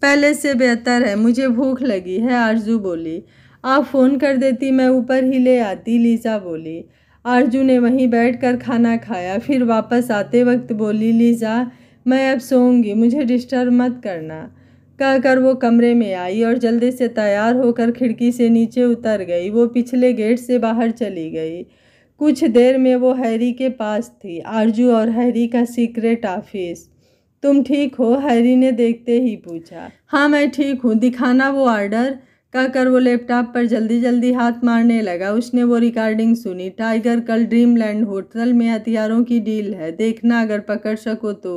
पहले से बेहतर है मुझे भूख लगी है आरजू बोली आप फ़ोन कर देती मैं ऊपर ही ले आती लीजा बोली आरजू ने वहीं बैठकर खाना खाया फिर वापस आते वक्त बोली लीजा मैं अब सोऊंगी मुझे डिस्टर्ब मत करना कहकर वो कमरे में आई और जल्दी से तैयार होकर खिड़की से नीचे उतर गई वो पिछले गेट से बाहर चली गई कुछ देर में वो हैरी के पास थी आरजू और हैरी का सीक्रेट ऑफिस तुम ठीक हो हैरी ने देखते ही पूछा हाँ मैं ठीक हूँ दिखाना वो आर्डर कहकर वो लैपटॉप पर जल्दी जल्दी हाथ मारने लगा उसने वो रिकॉर्डिंग सुनी टाइगर कल ड्रीमलैंड होटल में हथियारों की डील है देखना अगर पकड़ सको तो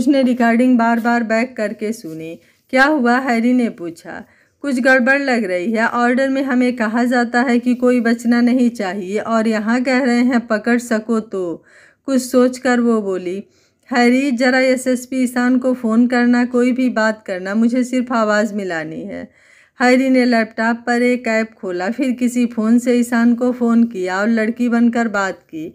उसने रिकॉर्डिंग बार बार बैक करके सुनी क्या हुआ हैरी ने पूछा कुछ गड़बड़ लग रही है ऑर्डर में हमें कहा जाता है कि कोई बचना नहीं चाहिए और यहाँ कह रहे हैं पकड़ सको तो कुछ सोच कर वो बोली हैरी ज़रा एसएसपी ईशान को फ़ोन करना कोई भी बात करना मुझे सिर्फ आवाज़ मिलानी है हैरी ने लैपटॉप पर एक ऐप खोला फिर किसी फ़ोन से ईशान को फ़ोन किया और लड़की बनकर बात की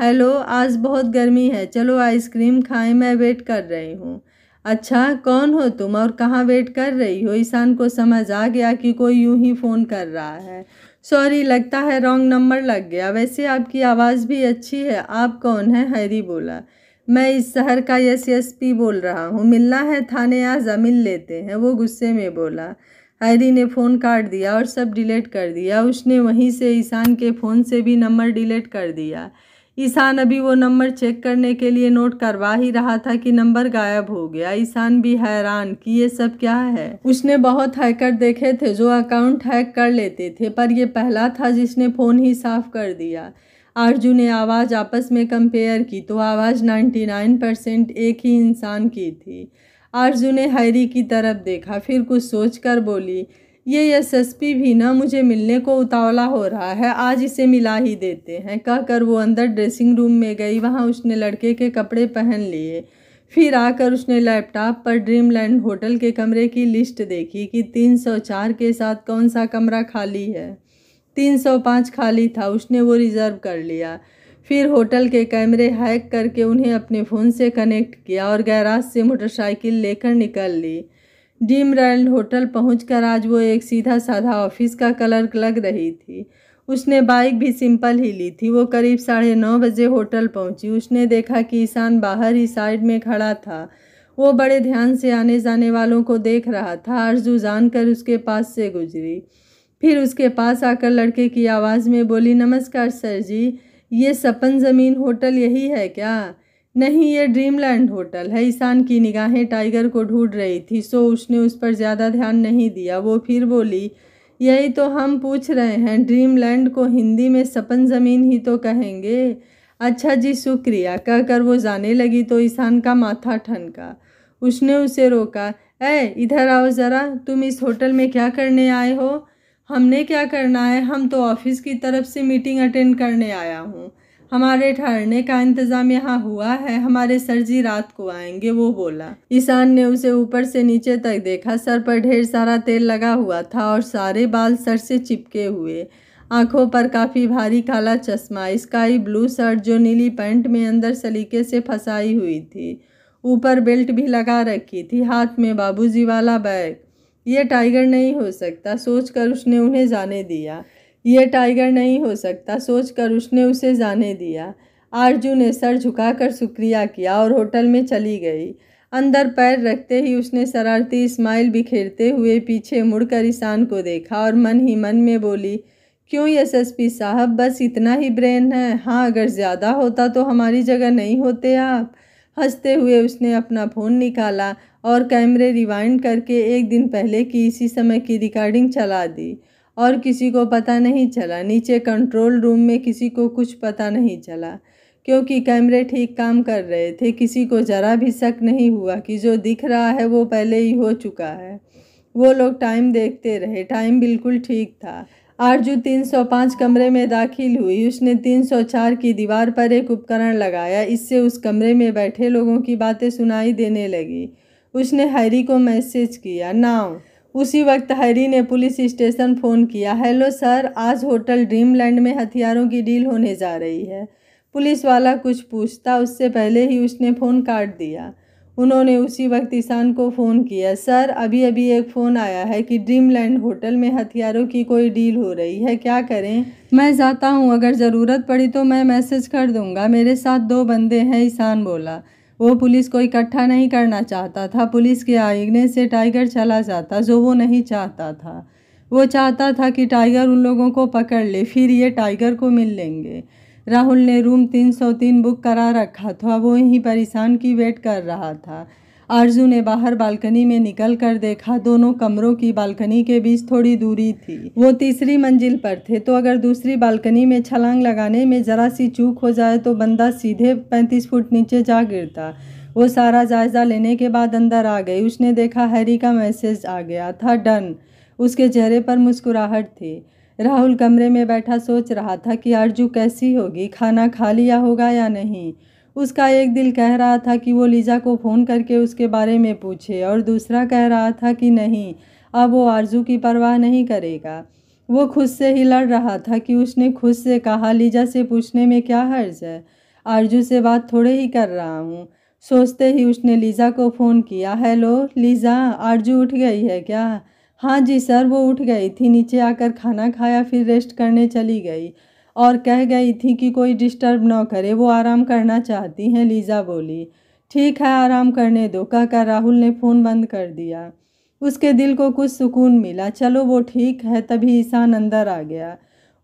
हेलो आज बहुत गर्मी है चलो आइसक्रीम खाएं मैं वेट कर रही हूँ अच्छा कौन हो तुम और कहाँ वेट कर रही हो ईशान को समझ आ गया कि कोई यूं ही फ़ोन कर रहा है सॉरी लगता है रॉन्ग नंबर लग गया वैसे आपकी आवाज़ भी अच्छी है आप कौन है हैरी बोला मैं इस शहर का एस एस पी बोल रहा हूँ मिलना है थाने या जमीन लेते हैं वो गुस्से में बोला हैरी ने फ़ोन काट दिया और सब डिलीट कर दिया उसने वहीं से ईशान के फ़ोन से भी नंबर डिलीट कर दिया ईशान अभी वो नंबर चेक करने के लिए नोट करवा ही रहा था कि नंबर गायब हो गया ईशान भी हैरान कि ये सब क्या है उसने बहुत हैकर देखे थे जो अकाउंट हैक कर लेते थे पर यह पहला था जिसने फ़ोन ही साफ कर दिया आरजू ने आवाज़ आपस में कंपेयर की तो आवाज़ नाइन्टी नाइन परसेंट एक ही इंसान की थी आरजू ने हैरी की तरफ देखा फिर कुछ सोच बोली ये एसएसपी भी ना मुझे मिलने को उतावला हो रहा है आज इसे मिला ही देते हैं कहकर वो अंदर ड्रेसिंग रूम में गई वहाँ उसने लड़के के कपड़े पहन लिए फिर आकर उसने लैपटॉप पर ड्रीमलैंड होटल के कमरे की लिस्ट देखी कि 304 के साथ कौन सा कमरा खाली है 305 खाली था उसने वो रिज़र्व कर लिया फिर होटल के कैमरे हैक करके उन्हें अपने फ़ोन से कनेक्ट किया और गैराज से मोटरसाइकिल लेकर निकल ली डीम डीमरैल्ड होटल पहुंचकर आज वो एक सीधा साधा ऑफिस का क्लर्क लग रही थी उसने बाइक भी सिंपल ही ली थी वो करीब साढ़े नौ बजे होटल पहुंची उसने देखा कि ईशान बाहर ही साइड में खड़ा था वो बड़े ध्यान से आने जाने वालों को देख रहा था अर्जू जान कर उसके पास से गुजरी फिर उसके पास आकर लड़के की आवाज़ में बोली नमस्कार सर जी ये सपन ज़मीन होटल यही है क्या नहीं ये ड्रीमलैंड होटल है ईशान की निगाहें टाइगर को ढूंढ रही थी सो उसने उस पर ज़्यादा ध्यान नहीं दिया वो फिर बोली यही तो हम पूछ रहे हैं ड्रीमलैंड को हिंदी में सपन ज़मीन ही तो कहेंगे अच्छा जी शुक्रिया कहकर वो जाने लगी तो ईशान का माथा ठनका उसने उसे रोका ऐ इधर आओ ज़रा तुम इस होटल में क्या करने आए हो हमने क्या करना है हम तो ऑफिस की तरफ से मीटिंग अटेंड करने आया हूँ हमारे ठहरने का इंतज़ाम यहाँ हुआ है हमारे सर जी रात को आएंगे वो बोला ईशान ने उसे ऊपर से नीचे तक देखा सर पर ढेर सारा तेल लगा हुआ था और सारे बाल सर से चिपके हुए आंखों पर काफ़ी भारी काला चश्मा स्काई ब्लू शर्ट जो नीली पैंट में अंदर सलीके से फंसाई हुई थी ऊपर बेल्ट भी लगा रखी थी हाथ में बाबूजी वाला बैग ये टाइगर नहीं हो सकता सोचकर उसने उन्हें जाने दिया यह टाइगर नहीं हो सकता सोचकर उसने उसे जाने दिया आरजू ने सर झुकाकर शुक्रिया किया और होटल में चली गई अंदर पैर रखते ही उसने शरारती स्माइल बिखेरते हुए पीछे मुड़कर ईशान को देखा और मन ही मन में बोली क्यों एस एस पी साहब बस इतना ही ब्रेन है हाँ अगर ज़्यादा होता तो हमारी जगह नहीं होते आप हंसते हुए उसने अपना फ़ोन निकाला और कैमरे रिवाइंड करके एक दिन पहले की इसी समय की रिकॉर्डिंग चला दी और किसी को पता नहीं चला नीचे कंट्रोल रूम में किसी को कुछ पता नहीं चला क्योंकि कैमरे ठीक काम कर रहे थे किसी को ज़रा भी शक नहीं हुआ कि जो दिख रहा है वो पहले ही हो चुका है वो लोग टाइम देखते रहे टाइम बिल्कुल ठीक था आरजू 305 कमरे में दाखिल हुई उसने 304 की दीवार पर एक उपकरण लगाया इससे उस कमरे में बैठे लोगों की बातें सुनाई देने लगी उसने हैरी को मैसेज किया नाव उसी वक्त हैरी ने पुलिस स्टेशन फ़ोन किया हेलो सर आज होटल ड्रीमलैंड में हथियारों की डील होने जा रही है पुलिस वाला कुछ पूछता उससे पहले ही उसने फ़ोन काट दिया उन्होंने उसी वक्त ईशान को फ़ोन किया सर अभी अभी एक फ़ोन आया है कि ड्रीमलैंड होटल में हथियारों की कोई डील हो रही है क्या करें मैं जाता हूँ अगर ज़रूरत पड़ी तो मैं मैसेज कर दूँगा मेरे साथ दो बंदे हैं ईशान बोला वो पुलिस को इकट्ठा नहीं करना चाहता था पुलिस के आईने से टाइगर चला जाता जो वो नहीं चाहता था वो चाहता था कि टाइगर उन लोगों को पकड़ ले फिर ये टाइगर को मिल लेंगे राहुल ने रूम 303 बुक करा रखा था वो यहीं परेशान की वेट कर रहा था आरजू ने बाहर बालकनी में निकल कर देखा दोनों कमरों की बालकनी के बीच थोड़ी दूरी थी वो तीसरी मंजिल पर थे तो अगर दूसरी बालकनी में छलांग लगाने में जरा सी चूक हो जाए तो बंदा सीधे पैंतीस फुट नीचे जा गिरता वो सारा जायज़ा लेने के बाद अंदर आ गई उसने देखा हैरी का मैसेज आ गया था डन उसके चेहरे पर मुस्कुराहट थी राहुल कमरे में बैठा सोच रहा था कि आरजू कैसी होगी खाना खा लिया होगा या नहीं उसका एक दिल कह रहा था कि वो लीजा को फ़ोन करके उसके बारे में पूछे और दूसरा कह रहा था कि नहीं अब वो आरजू की परवाह नहीं करेगा वो खुद से ही लड़ रहा था कि उसने खुद से कहा लीजा से पूछने में क्या हर्ज है आरजू से बात थोड़े ही कर रहा हूँ सोचते ही उसने लीज़ा को फ़ोन किया हेलो लीज़ा आरजू उठ गई है क्या हाँ जी सर वो उठ गई थी नीचे आकर खाना खाया फिर रेस्ट करने चली गई और कह गई थी कि कोई डिस्टर्ब ना करे वो आराम करना चाहती हैं लीज़ा बोली ठीक है आराम करने दो कहकर राहुल ने फ़ोन बंद कर दिया उसके दिल को कुछ सुकून मिला चलो वो ठीक है तभी ईशान अंदर आ गया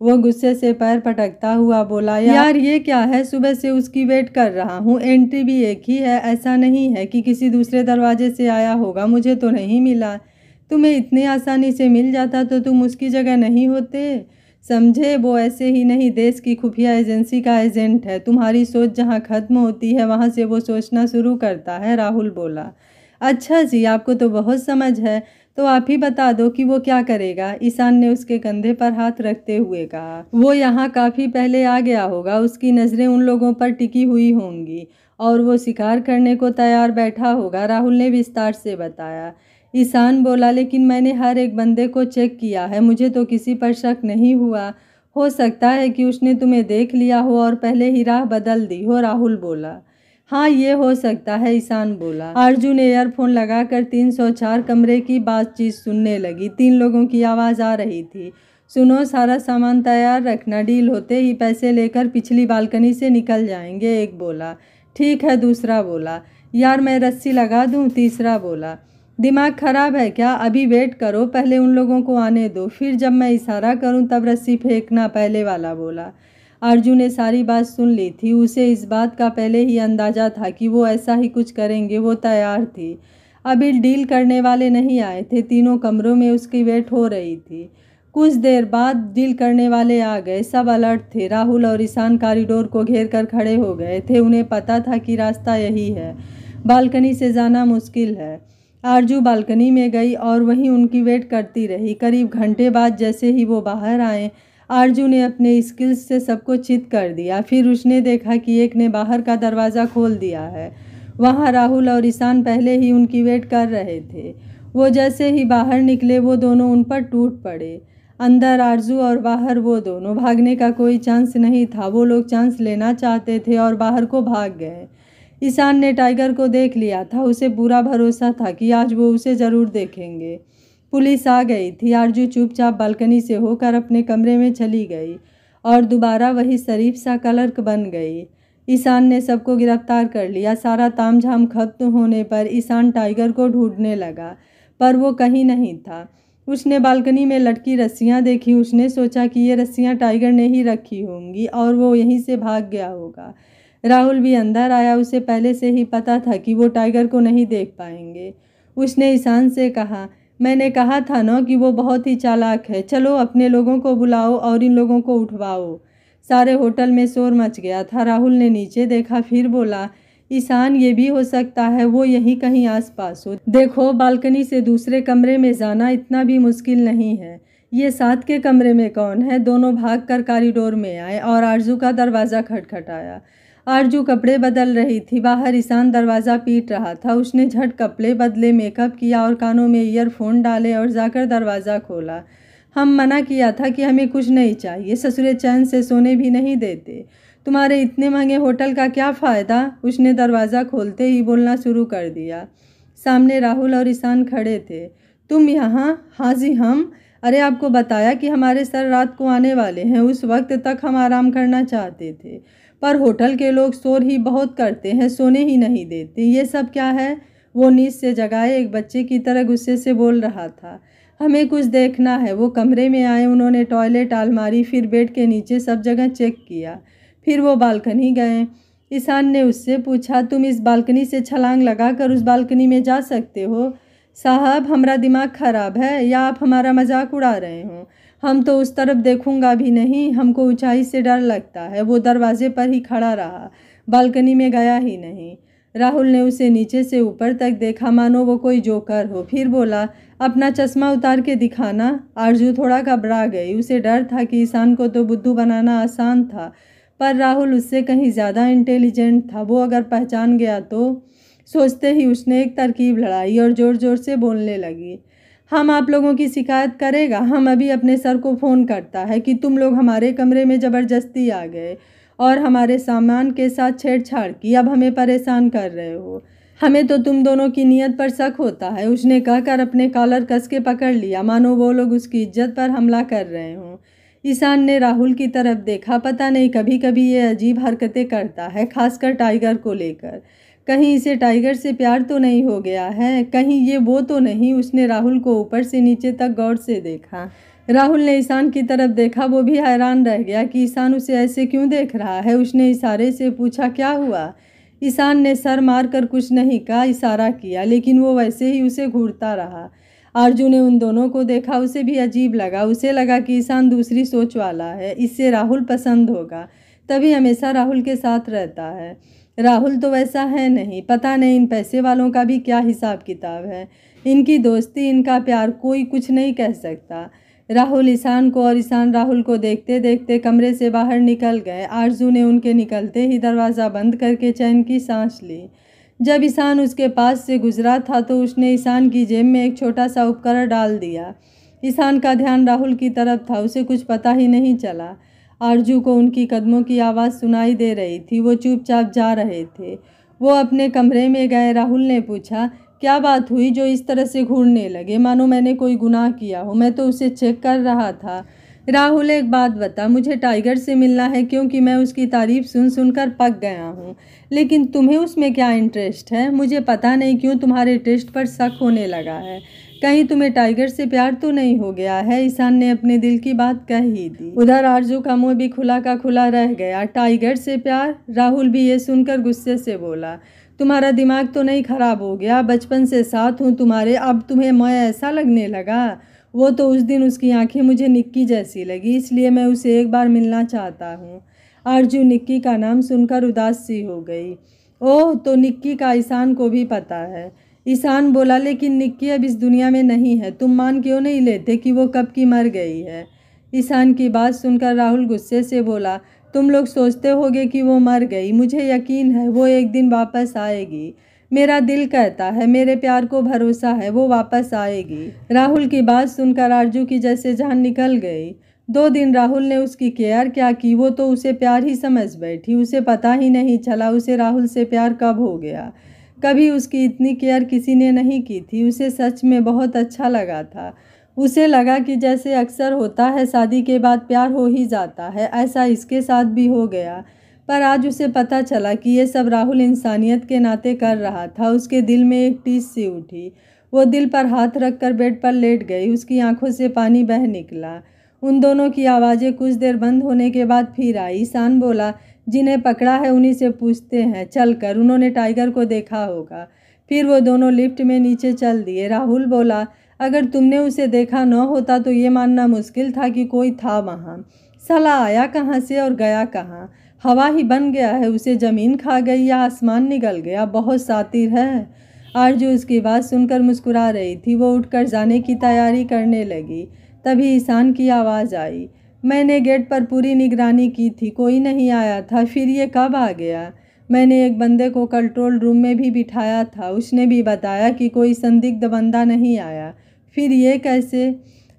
वो गुस्से से पैर पटकता हुआ बोला यार ये क्या है सुबह से उसकी वेट कर रहा हूँ एंट्री भी एक ही है ऐसा नहीं है कि किसी दूसरे दरवाजे से आया होगा मुझे तो नहीं मिला तुम्हें इतनी आसानी से मिल जाता तो तुम उसकी जगह नहीं होते समझे वो ऐसे ही नहीं देश की खुफिया एजेंसी का एजेंट है तुम्हारी सोच जहाँ ख़त्म होती है वहाँ से वो सोचना शुरू करता है राहुल बोला अच्छा जी आपको तो बहुत समझ है तो आप ही बता दो कि वो क्या करेगा ईशान ने उसके कंधे पर हाथ रखते हुए कहा वो यहाँ काफ़ी पहले आ गया होगा उसकी नज़रें उन लोगों पर टिकी हुई होंगी और वो शिकार करने को तैयार बैठा होगा राहुल ने विस्तार से बताया ईशान बोला लेकिन मैंने हर एक बंदे को चेक किया है मुझे तो किसी पर शक नहीं हुआ हो सकता है कि उसने तुम्हें देख लिया हो और पहले ही राह बदल दी हो राहुल बोला हाँ ये हो सकता है ईशान बोला अर्जुन एयरफोन लगाकर 304 कमरे की बातचीत सुनने लगी तीन लोगों की आवाज़ आ रही थी सुनो सारा सामान तैयार रखना डील होते ही पैसे लेकर पिछली बालकनी से निकल जाएंगे एक बोला ठीक है दूसरा बोला यार मैं रस्सी लगा दूँ तीसरा बोला दिमाग ख़राब है क्या अभी वेट करो पहले उन लोगों को आने दो फिर जब मैं इशारा करूं तब रस्सी फेंकना पहले वाला बोला अर्जुन ने सारी बात सुन ली थी उसे इस बात का पहले ही अंदाज़ा था कि वो ऐसा ही कुछ करेंगे वो तैयार थी अभी डील करने वाले नहीं आए थे तीनों कमरों में उसकी वेट हो रही थी कुछ देर बाद डील करने वाले आ गए सब अलर्ट थे राहुल और ईशान कॉरिडोर को घेर कर खड़े हो गए थे उन्हें पता था कि रास्ता यही है बालकनी से जाना मुश्किल है आरजू बालकनी में गई और वहीं उनकी वेट करती रही करीब घंटे बाद जैसे ही वो बाहर आए आरजू ने अपने स्किल्स से सबको चित कर दिया फिर उसने देखा कि एक ने बाहर का दरवाज़ा खोल दिया है वहाँ राहुल और ईशान पहले ही उनकी वेट कर रहे थे वो जैसे ही बाहर निकले वो दोनों उन पर टूट पड़े अंदर आरजू और बाहर वो दोनों भागने का कोई चांस नहीं था वो लोग चांस लेना चाहते थे और बाहर को भाग गए ईशान ने टाइगर को देख लिया था उसे बुरा भरोसा था कि आज वो उसे ज़रूर देखेंगे पुलिस आ गई थी आरजू चुपचाप बालकनी से होकर अपने कमरे में चली गई और दोबारा वही शरीफ सा क्लर्क बन गई ईशान ने सबको गिरफ्तार कर लिया सारा तामझाम खत्म होने पर ईशान टाइगर को ढूंढने लगा पर वो कहीं नहीं था उसने बालकनी में लटकी रस्सियाँ देखी उसने सोचा कि ये रस्सियाँ टाइगर ने ही रखी होंगी और वो यहीं से भाग गया होगा राहुल भी अंदर आया उसे पहले से ही पता था कि वो टाइगर को नहीं देख पाएंगे उसने ईशान से कहा मैंने कहा था ना कि वो बहुत ही चालाक है चलो अपने लोगों को बुलाओ और इन लोगों को उठवाओ सारे होटल में शोर मच गया था राहुल ने नीचे देखा फिर बोला ईशान ये भी हो सकता है वो यहीं कहीं आसपास हो देखो बालकनी से दूसरे कमरे में जाना इतना भी मुश्किल नहीं है ये साथ के कमरे में कौन है दोनों भाग कर कॉरिडोर में आए और आरजू का दरवाज़ा खटखटाया आरजू कपड़े बदल रही थी बाहर ईशान दरवाज़ा पीट रहा था उसने झट कपड़े बदले मेकअप किया और कानों में ईयरफोन डाले और जाकर दरवाज़ा खोला हम मना किया था कि हमें कुछ नहीं चाहिए ससुरे चैन से सोने भी नहीं देते तुम्हारे इतने महंगे होटल का क्या फ़ायदा उसने दरवाज़ा खोलते ही बोलना शुरू कर दिया सामने राहुल और ईशान खड़े थे तुम यहाँ हाँ जी हम अरे आपको बताया कि हमारे सर रात को आने वाले हैं उस वक्त तक हम आराम करना चाहते थे पर होटल के लोग शोर ही बहुत करते हैं सोने ही नहीं देते ये सब क्या है वो नींद से जगाए एक बच्चे की तरह गुस्से से बोल रहा था हमें कुछ देखना है वो कमरे में आए उन्होंने टॉयलेट आलमारी फिर बेड के नीचे सब जगह चेक किया फिर वो बालकनी गए ईशान ने उससे पूछा तुम इस बालकनी से छलांग लगाकर उस बालकनी में जा सकते हो साहब हमारा दिमाग ख़राब है या आप हमारा मजाक उड़ा रहे हो हम तो उस तरफ देखूंगा भी नहीं हमको ऊंचाई से डर लगता है वो दरवाजे पर ही खड़ा रहा बालकनी में गया ही नहीं राहुल ने उसे नीचे से ऊपर तक देखा मानो वो कोई जोकर हो फिर बोला अपना चश्मा उतार के दिखाना आरजू थोड़ा घबरा गई उसे डर था कि ईशान को तो बुद्धू बनाना आसान था पर राहुल उससे कहीं ज़्यादा इंटेलिजेंट था वो अगर पहचान गया तो सोचते ही उसने एक तरकीब लड़ाई और ज़ोर ज़ोर से बोलने लगी हम आप लोगों की शिकायत करेगा हम अभी अपने सर को फ़ोन करता है कि तुम लोग हमारे कमरे में ज़बरदस्ती आ गए और हमारे सामान के साथ छेड़छाड़ की अब हमें परेशान कर रहे हो हमें तो तुम दोनों की नीयत पर शक होता है उसने कहकर अपने कॉलर कस के पकड़ लिया मानो वो लोग उसकी इज्जत पर हमला कर रहे हों ईशान ने राहुल की तरफ देखा पता नहीं कभी कभी ये अजीब हरकतें करता है खासकर टाइगर को लेकर कहीं इसे टाइगर से प्यार तो नहीं हो गया है कहीं ये वो तो नहीं उसने राहुल को ऊपर से नीचे तक गौर से देखा राहुल ने ईशान की तरफ देखा वो भी हैरान रह गया कि ईशान उसे ऐसे क्यों देख रहा है उसने इशारे से पूछा क्या हुआ ईशान ने सर मार कर कुछ नहीं कहा इशारा किया लेकिन वो वैसे ही उसे घूरता रहा अर्जुन ने उन दोनों को देखा उसे भी अजीब लगा उसे लगा कि ईशान दूसरी सोच वाला है इससे राहुल पसंद होगा तभी हमेशा राहुल के साथ रहता है राहुल तो वैसा है नहीं पता नहीं इन पैसे वालों का भी क्या हिसाब किताब है इनकी दोस्ती इनका प्यार कोई कुछ नहीं कह सकता राहुल ईशान को और ईशान राहुल को देखते देखते कमरे से बाहर निकल गए आरजू ने उनके निकलते ही दरवाज़ा बंद करके चैन की सांस ली जब ईशान उसके पास से गुजरा था तो उसने ईशान की जेब में एक छोटा सा उपकरण डाल दिया ईशान का ध्यान राहुल की तरफ था उसे कुछ पता ही नहीं चला आरजू को उनकी कदमों की आवाज़ सुनाई दे रही थी वो चुपचाप जा रहे थे वो अपने कमरे में गए राहुल ने पूछा क्या बात हुई जो इस तरह से घूरने लगे मानो मैंने कोई गुनाह किया हो मैं तो उसे चेक कर रहा था राहुल एक बात बता मुझे टाइगर से मिलना है क्योंकि मैं उसकी तारीफ़ सुन सुनकर पक गया हूँ लेकिन तुम्हें उसमें क्या इंटरेस्ट है मुझे पता नहीं क्यों तुम्हारे टेस्ट पर शक होने लगा है कहीं तुम्हें टाइगर से प्यार तो नहीं हो गया है ईशान ने अपने दिल की बात कह ही दी उधर आरजू का मुंह भी खुला का खुला रह गया टाइगर से प्यार राहुल भी ये सुनकर गुस्से से बोला तुम्हारा दिमाग तो नहीं खराब हो गया बचपन से साथ हूँ तुम्हारे अब तुम्हें मैं ऐसा लगने लगा वो तो उस दिन उसकी आंखें मुझे निक्की जैसी लगी इसलिए मैं उसे एक बार मिलना चाहता हूँ आरजू निक्की का नाम सुनकर उदास सी हो गई ओह तो निक्की का ईशान को भी पता है ईशान बोला लेकिन निक्की अब इस दुनिया में नहीं है तुम मान क्यों नहीं लेते कि वो कब की मर गई है ईशान की बात सुनकर राहुल गुस्से से बोला तुम लोग सोचते होगे कि वो मर गई मुझे यकीन है वो एक दिन वापस आएगी मेरा दिल कहता है मेरे प्यार को भरोसा है वो वापस आएगी राहुल की बात सुनकर आरजू की जैसे जान निकल गई दो दिन राहुल ने उसकी केयर क्या की वो तो उसे प्यार ही समझ बैठी उसे पता ही नहीं चला उसे राहुल से प्यार कब हो गया कभी उसकी इतनी केयर किसी ने नहीं की थी उसे सच में बहुत अच्छा लगा था उसे लगा कि जैसे अक्सर होता है शादी के बाद प्यार हो ही जाता है ऐसा इसके साथ भी हो गया पर आज उसे पता चला कि ये सब राहुल इंसानियत के नाते कर रहा था उसके दिल में एक टीस सी उठी वो दिल पर हाथ रख कर बेड पर लेट गई उसकी आंखों से पानी बह निकला उन दोनों की आवाज़ें कुछ देर बंद होने के बाद फिर आई ईशान बोला जिन्हें पकड़ा है उन्हीं से पूछते हैं चलकर उन्होंने टाइगर को देखा होगा फिर वो दोनों लिफ्ट में नीचे चल दिए राहुल बोला अगर तुमने उसे देखा न होता तो ये मानना मुश्किल था कि कोई था वहाँ सला आया कहाँ से और गया कहाँ हवा ही बन गया है उसे ज़मीन खा गई या आसमान निकल गया बहुत सातिर है आरजू उसकी बात सुनकर मुस्कुरा रही थी वो उठकर जाने की तैयारी करने लगी तभी ईशान की आवाज़ आई मैंने गेट पर पूरी निगरानी की थी कोई नहीं आया था फिर ये कब आ गया मैंने एक बंदे को कंट्रोल रूम में भी बिठाया था उसने भी बताया कि कोई संदिग्ध बंदा नहीं आया फिर ये कैसे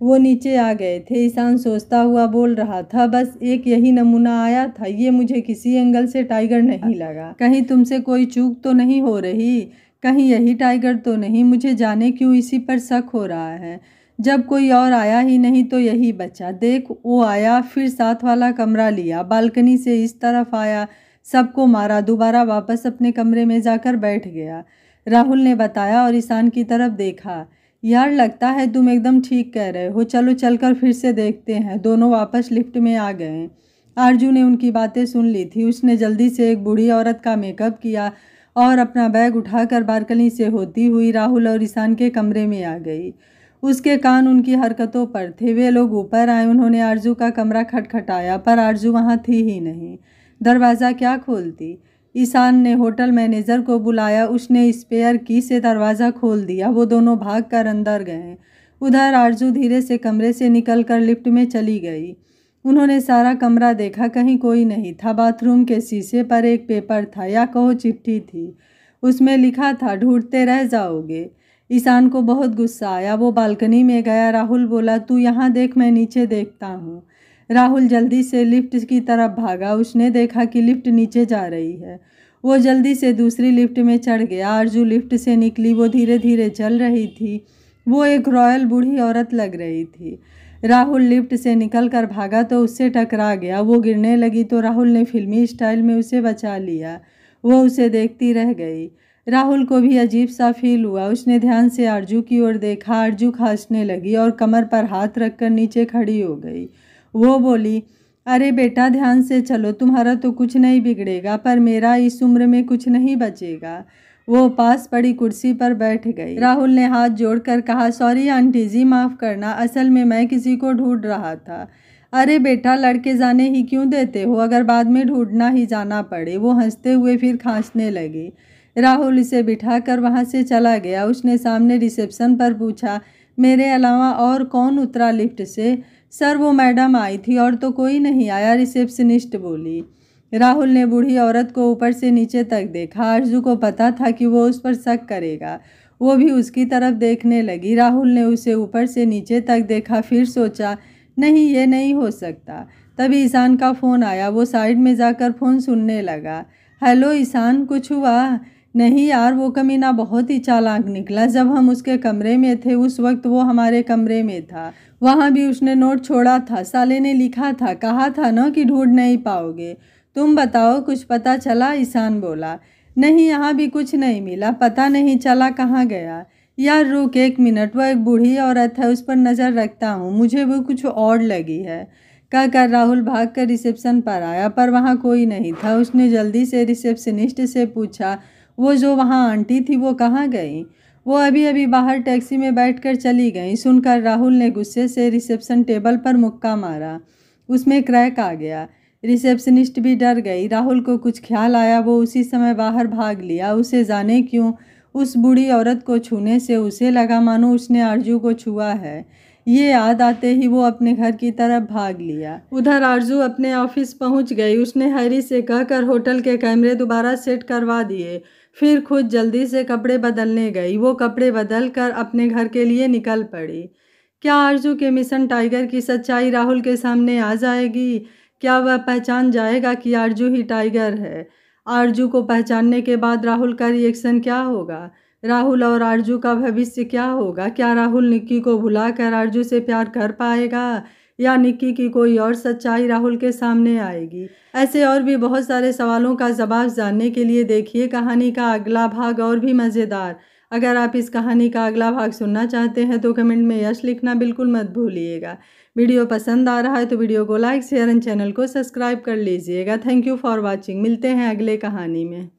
वो नीचे आ गए थे ईशान सोचता हुआ बोल रहा था बस एक यही नमूना आया था ये मुझे किसी एंगल से टाइगर नहीं लगा कहीं तुमसे कोई चूक तो नहीं हो रही कहीं यही टाइगर तो नहीं मुझे जाने क्यों इसी पर शक हो रहा है जब कोई और आया ही नहीं तो यही बचा देख वो आया फिर साथ वाला कमरा लिया बालकनी से इस तरफ आया सबको मारा दोबारा वापस अपने कमरे में जाकर बैठ गया राहुल ने बताया और ईशान की तरफ देखा यार लगता है तुम एकदम ठीक कह रहे हो चलो चलकर फिर से देखते हैं दोनों वापस लिफ्ट में आ गए आरजू ने उनकी बातें सुन ली थी उसने जल्दी से एक बूढ़ी औरत का मेकअप किया और अपना बैग उठाकर बालकनी से होती हुई राहुल और ईशान के कमरे में आ गई उसके कान उनकी हरकतों पर थे वे लोग ऊपर आए उन्होंने आरजू का कमरा खटखटाया पर आरजू वहाँ थी ही नहीं दरवाज़ा क्या खोलती ईशान ने होटल मैनेजर को बुलाया उसने स्पेयर की से दरवाज़ा खोल दिया वो दोनों भाग कर अंदर गए उधर आरजू धीरे से कमरे से निकल कर लिफ्ट में चली गई उन्होंने सारा कमरा देखा कहीं कोई नहीं था बाथरूम के शीशे पर एक पेपर था या कहो चिट्ठी थी उसमें लिखा था ढूंढते रह जाओगे ईशान को बहुत गुस्सा आया वो बालकनी में गया राहुल बोला तू यहाँ देख मैं नीचे देखता हूँ राहुल जल्दी से लिफ्ट की तरफ भागा उसने देखा कि लिफ्ट नीचे जा रही है वो जल्दी से दूसरी लिफ्ट में चढ़ गया आरजू लिफ्ट से निकली वो धीरे धीरे चल रही थी वो एक रॉयल बूढ़ी औरत लग रही थी राहुल लिफ्ट से निकल कर भागा तो उससे टकरा गया वो गिरने लगी तो राहुल ने फिल्मी स्टाइल में उसे बचा लिया वो उसे देखती रह गई राहुल को भी अजीब सा फील हुआ उसने ध्यान से आरजू की ओर देखा आरजू खांसने लगी और कमर पर हाथ रखकर नीचे खड़ी हो गई वो बोली अरे बेटा ध्यान से चलो तुम्हारा तो कुछ नहीं बिगड़ेगा पर मेरा इस उम्र में कुछ नहीं बचेगा वो पास पड़ी कुर्सी पर बैठ गई राहुल ने हाथ जोड़कर कहा सॉरी आंटी जी माफ़ करना असल में मैं किसी को ढूंढ रहा था अरे बेटा लड़के जाने ही क्यों देते हो अगर बाद में ढूंढना ही जाना पड़े वो हंसते हुए फिर खांसने लगी राहुल इसे बिठाकर वहाँ से चला गया उसने सामने रिसेप्शन पर पूछा मेरे अलावा और कौन उतरा लिफ्ट से सर वो मैडम आई थी और तो कोई नहीं आया रिसेप्शनिस्ट बोली राहुल ने बूढ़ी औरत को ऊपर से नीचे तक देखा आरजू को पता था कि वो उस पर शक करेगा वो भी उसकी तरफ देखने लगी राहुल ने उसे ऊपर से नीचे तक देखा फिर सोचा नहीं ये नहीं हो सकता तभी ईशान का फ़ोन आया वो साइड में जाकर फ़ोन सुनने लगा हेलो ईशान कुछ हुआ नहीं यार वो कमीना बहुत ही चालाक निकला जब हम उसके कमरे में थे उस वक्त वो हमारे कमरे में था वहाँ भी उसने नोट छोड़ा था साले ने लिखा था कहा था ना कि ढूंढ नहीं पाओगे तुम बताओ कुछ पता चला ईशान बोला नहीं यहाँ भी कुछ नहीं मिला पता नहीं चला कहाँ गया यार रुक एक मिनट वह एक बूढ़ी औरत है उस पर नज़र रखता हूँ मुझे वो कुछ और लगी है कह कर राहुल भाग कर रिसेप्शन पर आया पर वहाँ कोई नहीं था उसने जल्दी से रिसेप्शनिस्ट से पूछा वो जो वहाँ आंटी थी वो कहाँ गई वो अभी अभी बाहर टैक्सी में बैठकर चली गई सुनकर राहुल ने गुस्से से रिसेप्शन टेबल पर मुक्का मारा उसमें क्रैक आ गया रिसेप्शनिस्ट भी डर गई राहुल को कुछ ख्याल आया वो उसी समय बाहर भाग लिया उसे जाने क्यों उस बूढ़ी औरत को छूने से उसे लगा मानो उसने आरजू को छुआ है ये याद आते ही वो अपने घर की तरफ भाग लिया उधर आरजू अपने ऑफिस पहुंच गई उसने हैरी से कहकर होटल के कैमरे दोबारा सेट करवा दिए फिर खुद जल्दी से कपड़े बदलने गई वो कपड़े बदल कर अपने घर के लिए निकल पड़ी क्या आरजू के मिशन टाइगर की सच्चाई राहुल के सामने आ जाएगी क्या वह पहचान जाएगा कि आरजू ही टाइगर है आरजू को पहचानने के बाद राहुल का रिएक्शन क्या होगा राहुल और आरजू का भविष्य क्या होगा क्या राहुल निक्की को भुलाकर आरजू से प्यार कर पाएगा या निक्की की कोई और सच्चाई राहुल के सामने आएगी ऐसे और भी बहुत सारे सवालों का जवाब जानने के लिए देखिए कहानी का अगला भाग और भी मज़ेदार अगर आप इस कहानी का अगला भाग सुनना चाहते हैं तो कमेंट में यश लिखना बिल्कुल मत भूलिएगा वीडियो पसंद आ रहा है तो वीडियो को लाइक शेयर एंड चैनल को सब्सक्राइब कर लीजिएगा थैंक यू फॉर वॉचिंग मिलते हैं अगले कहानी में